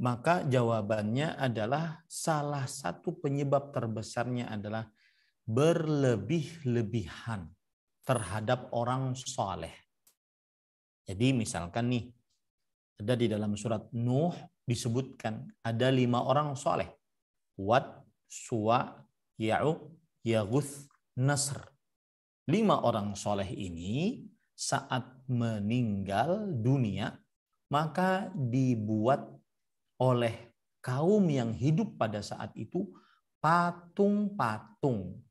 Maka jawabannya adalah salah satu penyebab terbesarnya adalah berlebih-lebihan terhadap orang soleh. Jadi misalkan nih, ada di dalam surat Nuh disebutkan ada lima orang soleh. Wat, Suwa, Ya'u, Yaguth, Nasr. Lima orang soleh ini saat meninggal dunia, maka dibuat oleh kaum yang hidup pada saat itu patung-patung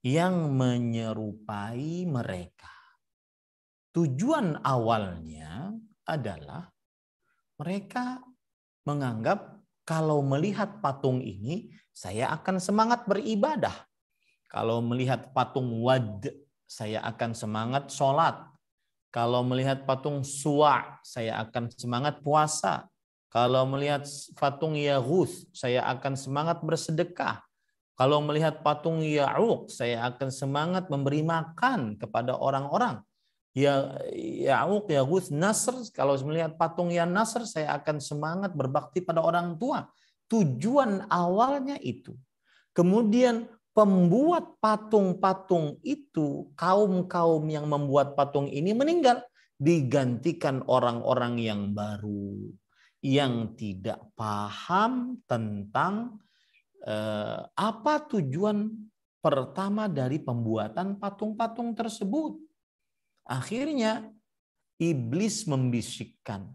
yang menyerupai mereka. Tujuan awalnya adalah mereka menganggap kalau melihat patung ini saya akan semangat beribadah. Kalau melihat patung wad saya akan semangat sholat. Kalau melihat patung suwa saya akan semangat puasa. Kalau melihat patung Yahus, saya akan semangat bersedekah. Kalau melihat patung Ya'uq, saya akan semangat memberi makan kepada orang-orang. Ya Ya'uq, Ya'uq, Nasr, kalau melihat patung Ya Nasr, saya akan semangat berbakti pada orang tua. Tujuan awalnya itu. Kemudian pembuat patung-patung itu, kaum-kaum yang membuat patung ini meninggal. Digantikan orang-orang yang baru. Yang tidak paham tentang Eh, apa tujuan pertama dari pembuatan patung-patung tersebut. Akhirnya iblis membisikkan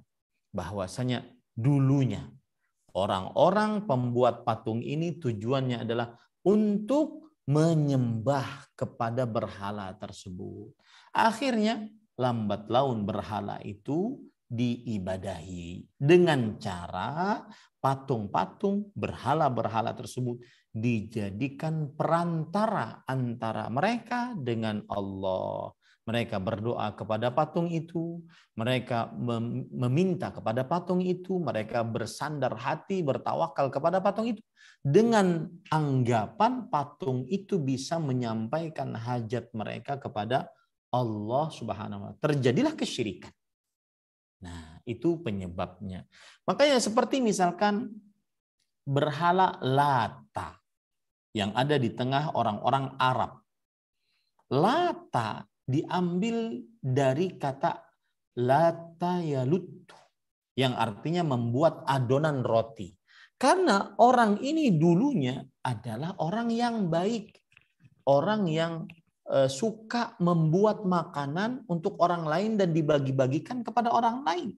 bahwasanya dulunya orang-orang pembuat patung ini tujuannya adalah untuk menyembah kepada berhala tersebut. Akhirnya lambat laun berhala itu diibadahi dengan cara patung-patung berhala-berhala tersebut dijadikan perantara antara mereka dengan Allah. Mereka berdoa kepada patung itu, mereka meminta kepada patung itu, mereka bersandar hati, bertawakal kepada patung itu dengan anggapan patung itu bisa menyampaikan hajat mereka kepada Allah Subhanahu wa taala. Terjadilah kesyirikan Nah, itu penyebabnya. Makanya seperti misalkan berhala Lata yang ada di tengah orang-orang Arab. Lata diambil dari kata lata Yalut yang artinya membuat adonan roti. Karena orang ini dulunya adalah orang yang baik, orang yang Eh, suka membuat makanan untuk orang lain dan dibagi-bagikan kepada orang lain.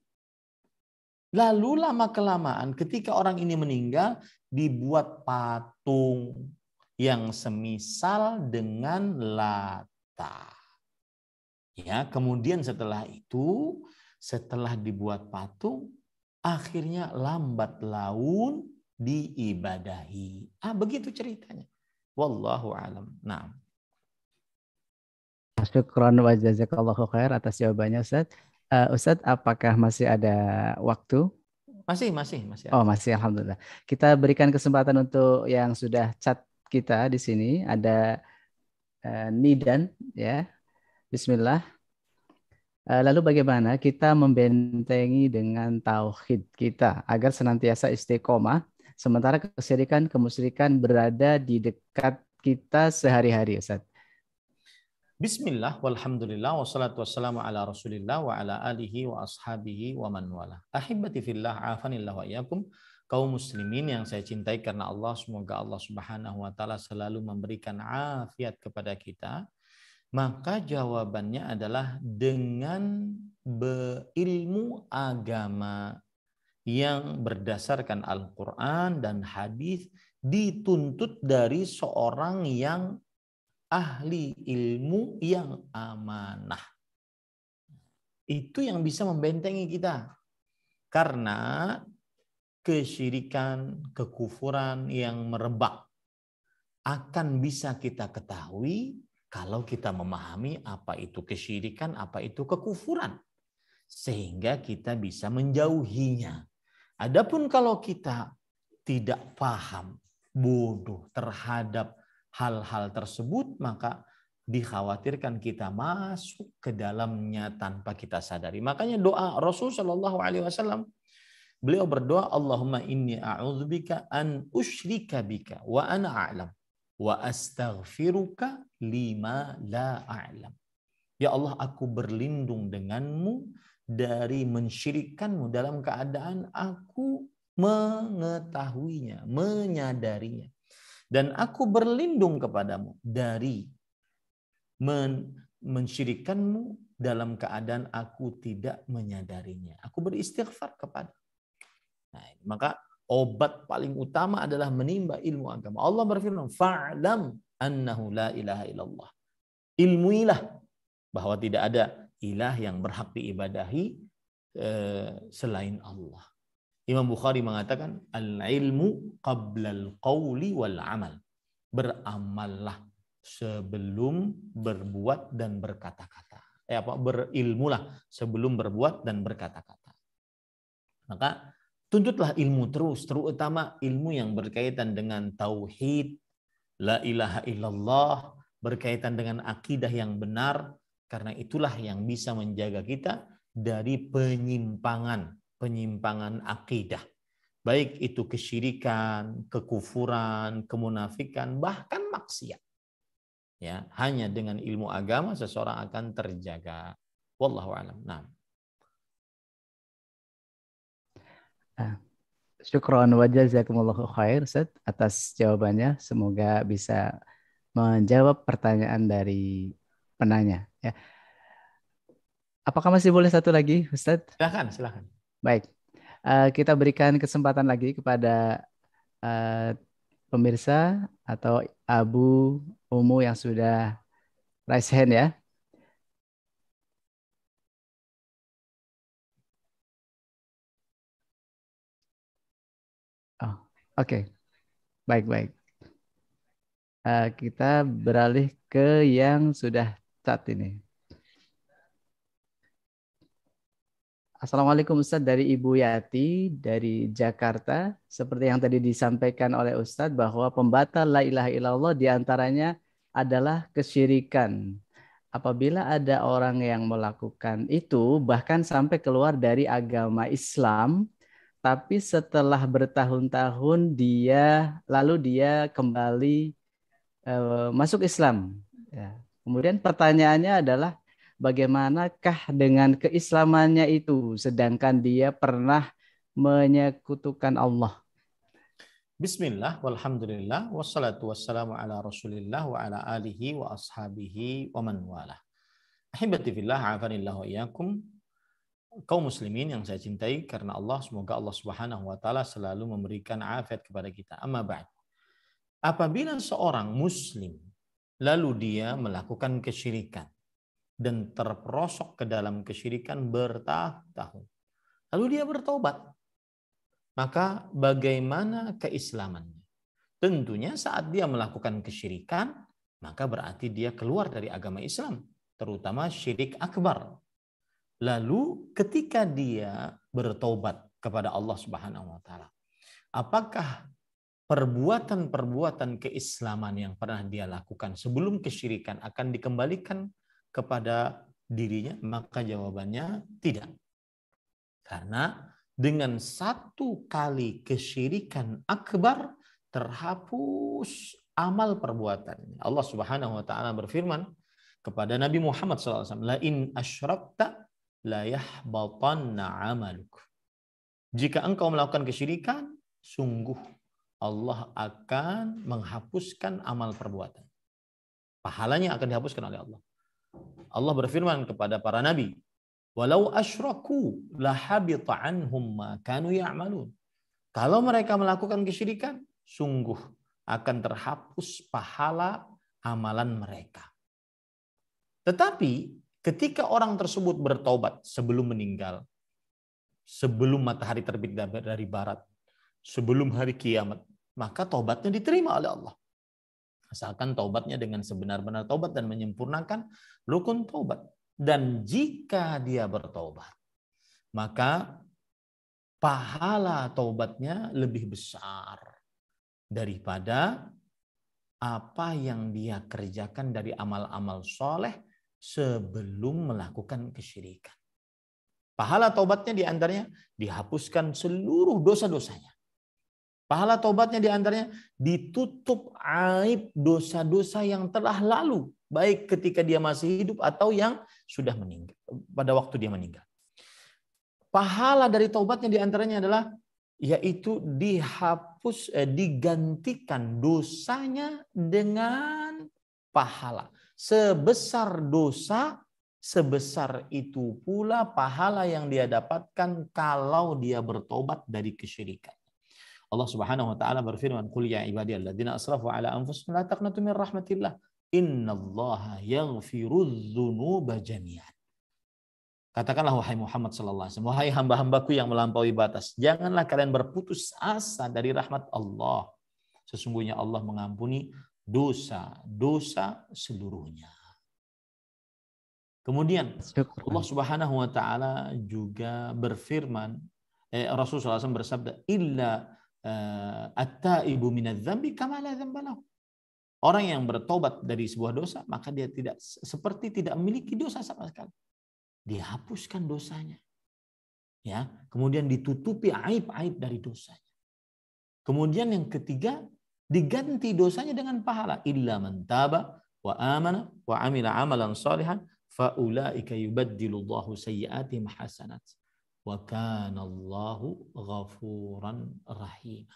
Lalu lama-kelamaan ketika orang ini meninggal dibuat patung yang semisal dengan Lata. Ya, kemudian setelah itu, setelah dibuat patung, akhirnya lambat laun diibadahi. Ah, begitu ceritanya. Wallahu alam. Nah, Syukron wa jazakallahu khair atas jawabannya Ustaz. Uh, Ustaz, apakah masih ada waktu? Masih, masih, masih. Oh, masih alhamdulillah. Kita berikan kesempatan untuk yang sudah chat kita di sini ada uh, Nidan ya. Bismillah. Uh, lalu bagaimana kita membentengi dengan tauhid kita agar senantiasa istiqomah sementara kesyirikan kemusyrikan berada di dekat kita sehari-hari Ustaz. Bismillah, walhamdulillah, wassalatu wassalamu ala rasulillah wa ala alihi wa ashabihi wa man wala. Ahibati fillah, afanillah wa iyakum. Kaum muslimin yang saya cintai karena Allah, semoga Allah subhanahu wa ta'ala selalu memberikan afiat kepada kita. Maka jawabannya adalah dengan berilmu agama yang berdasarkan Al-Quran dan hadis dituntut dari seorang yang ahli ilmu yang amanah. Itu yang bisa membentengi kita. Karena kesyirikan, kekufuran yang merebak akan bisa kita ketahui kalau kita memahami apa itu kesyirikan, apa itu kekufuran. Sehingga kita bisa menjauhinya. Adapun kalau kita tidak paham, bodoh terhadap hal-hal tersebut, maka dikhawatirkan kita masuk ke dalamnya tanpa kita sadari. Makanya doa Rasul Shallallahu Alaihi Wasallam beliau berdoa Allahumma inni a'udzubika an usyrika bika wa ana a'lam wa astaghfiruka lima la a'lam. Ya Allah, aku berlindung denganmu dari mensyirikanmu dalam keadaan aku mengetahuinya, menyadarinya. Dan aku berlindung kepadamu dari men mensyirikanmu dalam keadaan aku tidak menyadarinya. Aku beristighfar kepada. Nah, maka obat paling utama adalah menimba ilmu agama. Allah berfirman, "Fa'lam annahu la ilaha illallah." Ilmuilah bahwa tidak ada ilah yang berhak diibadahi eh, selain Allah. Imam Bukhari mengatakan al-ilmu qablal qawli wal amal. Beramallah sebelum berbuat dan berkata-kata. Eh apa berilmulah sebelum berbuat dan berkata-kata. Maka tuntutlah ilmu terus, terutama ilmu yang berkaitan dengan tauhid, la ilaha illallah, berkaitan dengan akidah yang benar karena itulah yang bisa menjaga kita dari penyimpangan penyimpangan akidah. Baik itu kesyirikan, kekufuran, kemunafikan, bahkan maksiat. Ya, hanya dengan ilmu agama seseorang akan terjaga. Wallahu alam. Nah. Syukron wa jazakumullahu khair Seth, atas jawabannya. Semoga bisa menjawab pertanyaan dari penanya. Ya. Apakah masih boleh satu lagi, Ustaz? Silakan, silakan. Baik, uh, kita berikan kesempatan lagi kepada uh, pemirsa atau Abu Umu yang sudah raise hand ya. Oh, oke. Okay. Baik-baik. Uh, eh, kita beralih ke yang sudah cat ini. Assalamualaikum Ustadz dari Ibu Yati dari Jakarta. Seperti yang tadi disampaikan oleh Ustadz bahwa pembatal la ilaha illallah diantaranya adalah kesyirikan. Apabila ada orang yang melakukan itu bahkan sampai keluar dari agama Islam, tapi setelah bertahun-tahun dia lalu dia kembali uh, masuk Islam. Ya. Kemudian pertanyaannya adalah bagaimanakah dengan keislamannya itu sedangkan dia pernah menyekutukan Allah. Bismillah, walhamdulillah, wassalatu wassalamu ala rasulillah wa ala alihi wa ashabihi wa man wala. Ahibati fillah, afanillahu iyakum. Kau muslimin yang saya cintai karena Allah, semoga Allah subhanahu wa ta'ala selalu memberikan afiat kepada kita. Amma ba'd. Apabila seorang muslim lalu dia melakukan kesyirikan, dan terperosok ke dalam kesyirikan bertahun-tahun. Lalu dia bertobat. Maka bagaimana keislamannya? Tentunya saat dia melakukan kesyirikan, maka berarti dia keluar dari agama Islam, terutama syirik akbar. Lalu ketika dia bertobat kepada Allah Subhanahu wa taala, apakah perbuatan-perbuatan keislaman yang pernah dia lakukan sebelum kesyirikan akan dikembalikan kepada dirinya? Maka jawabannya tidak. Karena dengan satu kali kesyirikan akbar terhapus amal perbuatan. Allah Subhanahu wa taala berfirman kepada Nabi Muhammad SAW, "La in asyrakta la yahbatanna amaluk." Jika engkau melakukan kesyirikan, sungguh Allah akan menghapuskan amal perbuatan. Pahalanya akan dihapuskan oleh Allah. Allah berfirman kepada para nabi, "Walau asyraku lahabita anhum ma kanu ya'malun." Kalau mereka melakukan kesyirikan, sungguh akan terhapus pahala amalan mereka. Tetapi ketika orang tersebut bertobat sebelum meninggal, sebelum matahari terbit dari barat, sebelum hari kiamat, maka tobatnya diterima oleh Allah. Asalkan taubatnya dengan sebenar-benar taubat dan menyempurnakan rukun taubat. Dan jika dia bertaubat, maka pahala taubatnya lebih besar daripada apa yang dia kerjakan dari amal-amal soleh sebelum melakukan kesyirikan. Pahala taubatnya diantaranya dihapuskan seluruh dosa-dosanya. Pahala tobatnya diantaranya ditutup aib dosa-dosa yang telah lalu, baik ketika dia masih hidup atau yang sudah meninggal pada waktu dia meninggal. Pahala dari taubatnya diantaranya adalah yaitu dihapus eh, digantikan dosanya dengan pahala. Sebesar dosa, sebesar itu pula pahala yang dia dapatkan kalau dia bertobat dari kesyirikan. Allah Subhanahu wa taala berfirman, "Qul ya ibadiyalladzina asrafu ala anfusihim la taqnatum min rahmatillah. Innallaha yaghfirudz-dzunuba jami'an." Katakanlah wahai Muhammad sallallahu alaihi wasallam, wahai hamba-hambaku yang melampaui batas, janganlah kalian berputus asa dari rahmat Allah. Sesungguhnya Allah mengampuni dosa-dosa seluruhnya. Kemudian Allah Subhanahu wa taala juga berfirman eh, Rasulullah SAW bersabda illa Eh, atta ibu minadz zambi kamala la Orang yang bertobat dari sebuah dosa, maka dia tidak seperti tidak memiliki dosa sama sekali. Dihapuskan dosanya. Ya, kemudian ditutupi aib-aib dari dosanya. Kemudian yang ketiga, diganti dosanya dengan pahala illa mentaba taba wa amana wa amila amalan salihan faulaika yubaddilullahu sayyi'atihim hasanat. Wa Allahu ghafuran rahim.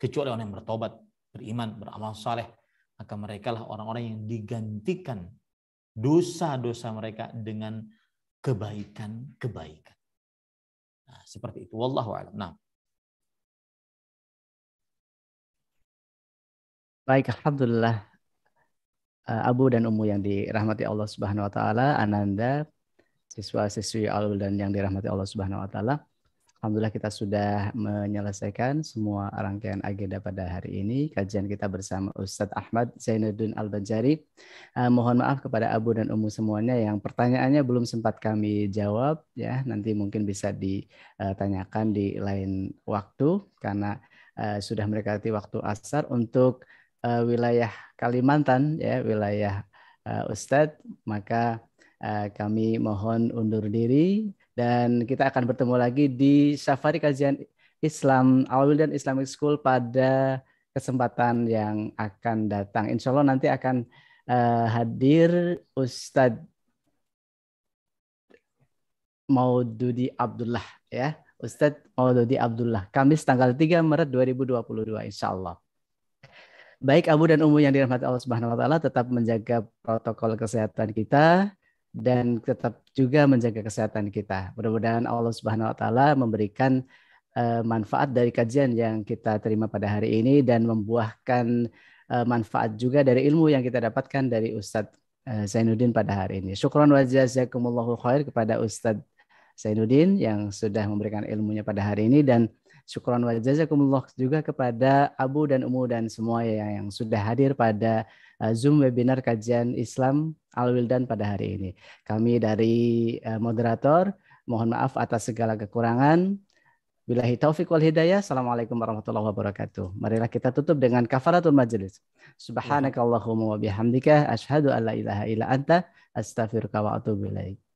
Kecuali orang yang bertobat, beriman, beramal saleh, maka mereka lah orang-orang yang digantikan dosa-dosa mereka dengan kebaikan-kebaikan. Nah, seperti itu. Wallahu a'lam. Nah. Baik, alhamdulillah. Eh, Abu dan Ummu yang dirahmati Allah Subhanahu wa taala, Ananda siswa-siswi Alul dan yang dirahmati Allah Subhanahu wa taala. Alhamdulillah kita sudah menyelesaikan semua rangkaian agenda pada hari ini. Kajian kita bersama Ustadz Ahmad Zainuddin Al-Banjari. Uh, mohon maaf kepada Abu dan Umu semuanya yang pertanyaannya belum sempat kami jawab. ya Nanti mungkin bisa ditanyakan eh, di lain waktu karena uh, sudah mendekati waktu asar untuk uh, wilayah Kalimantan, ya wilayah uh, Ustadz. Maka Eh, kami mohon undur diri dan kita akan bertemu lagi di safari kajian Islam Awal Islamic School pada kesempatan yang akan datang. Insya Allah nanti akan uh, hadir Ustadz Maududi Abdullah ya. Ustadz Maududi Abdullah. Kamis tanggal 3 Maret 2022 insya Allah baik Abu dan Umu yang dirahmati Allah Subhanahu wa taala tetap menjaga protokol kesehatan kita dan tetap juga menjaga kesehatan kita. Mudah-mudahan Allah Subhanahu wa taala memberikan eh, manfaat dari kajian yang kita terima pada hari ini dan membuahkan eh, manfaat juga dari ilmu yang kita dapatkan dari Ustadz uh, Zainuddin pada hari ini. Syukron wa jazakumullahu khair kepada Ustadz Zainuddin yang sudah memberikan ilmunya pada hari ini dan syukron wa jazakumullah juga kepada Abu dan Umu dan semua yang sudah hadir pada Eh, Zoom webinar kajian Islam Al-Wildan pada hari ini. Kami dari eh, moderator, mohon maaf atas segala kekurangan. Bilahi taufiq wal hidayah. Assalamualaikum warahmatullahi wabarakatuh. Marilah kita tutup dengan kafaratul majelis. Subhanakallahumma wa bihamdika asyhadu an la ilaha illa anta astaghfiruka wa atubu ilaik.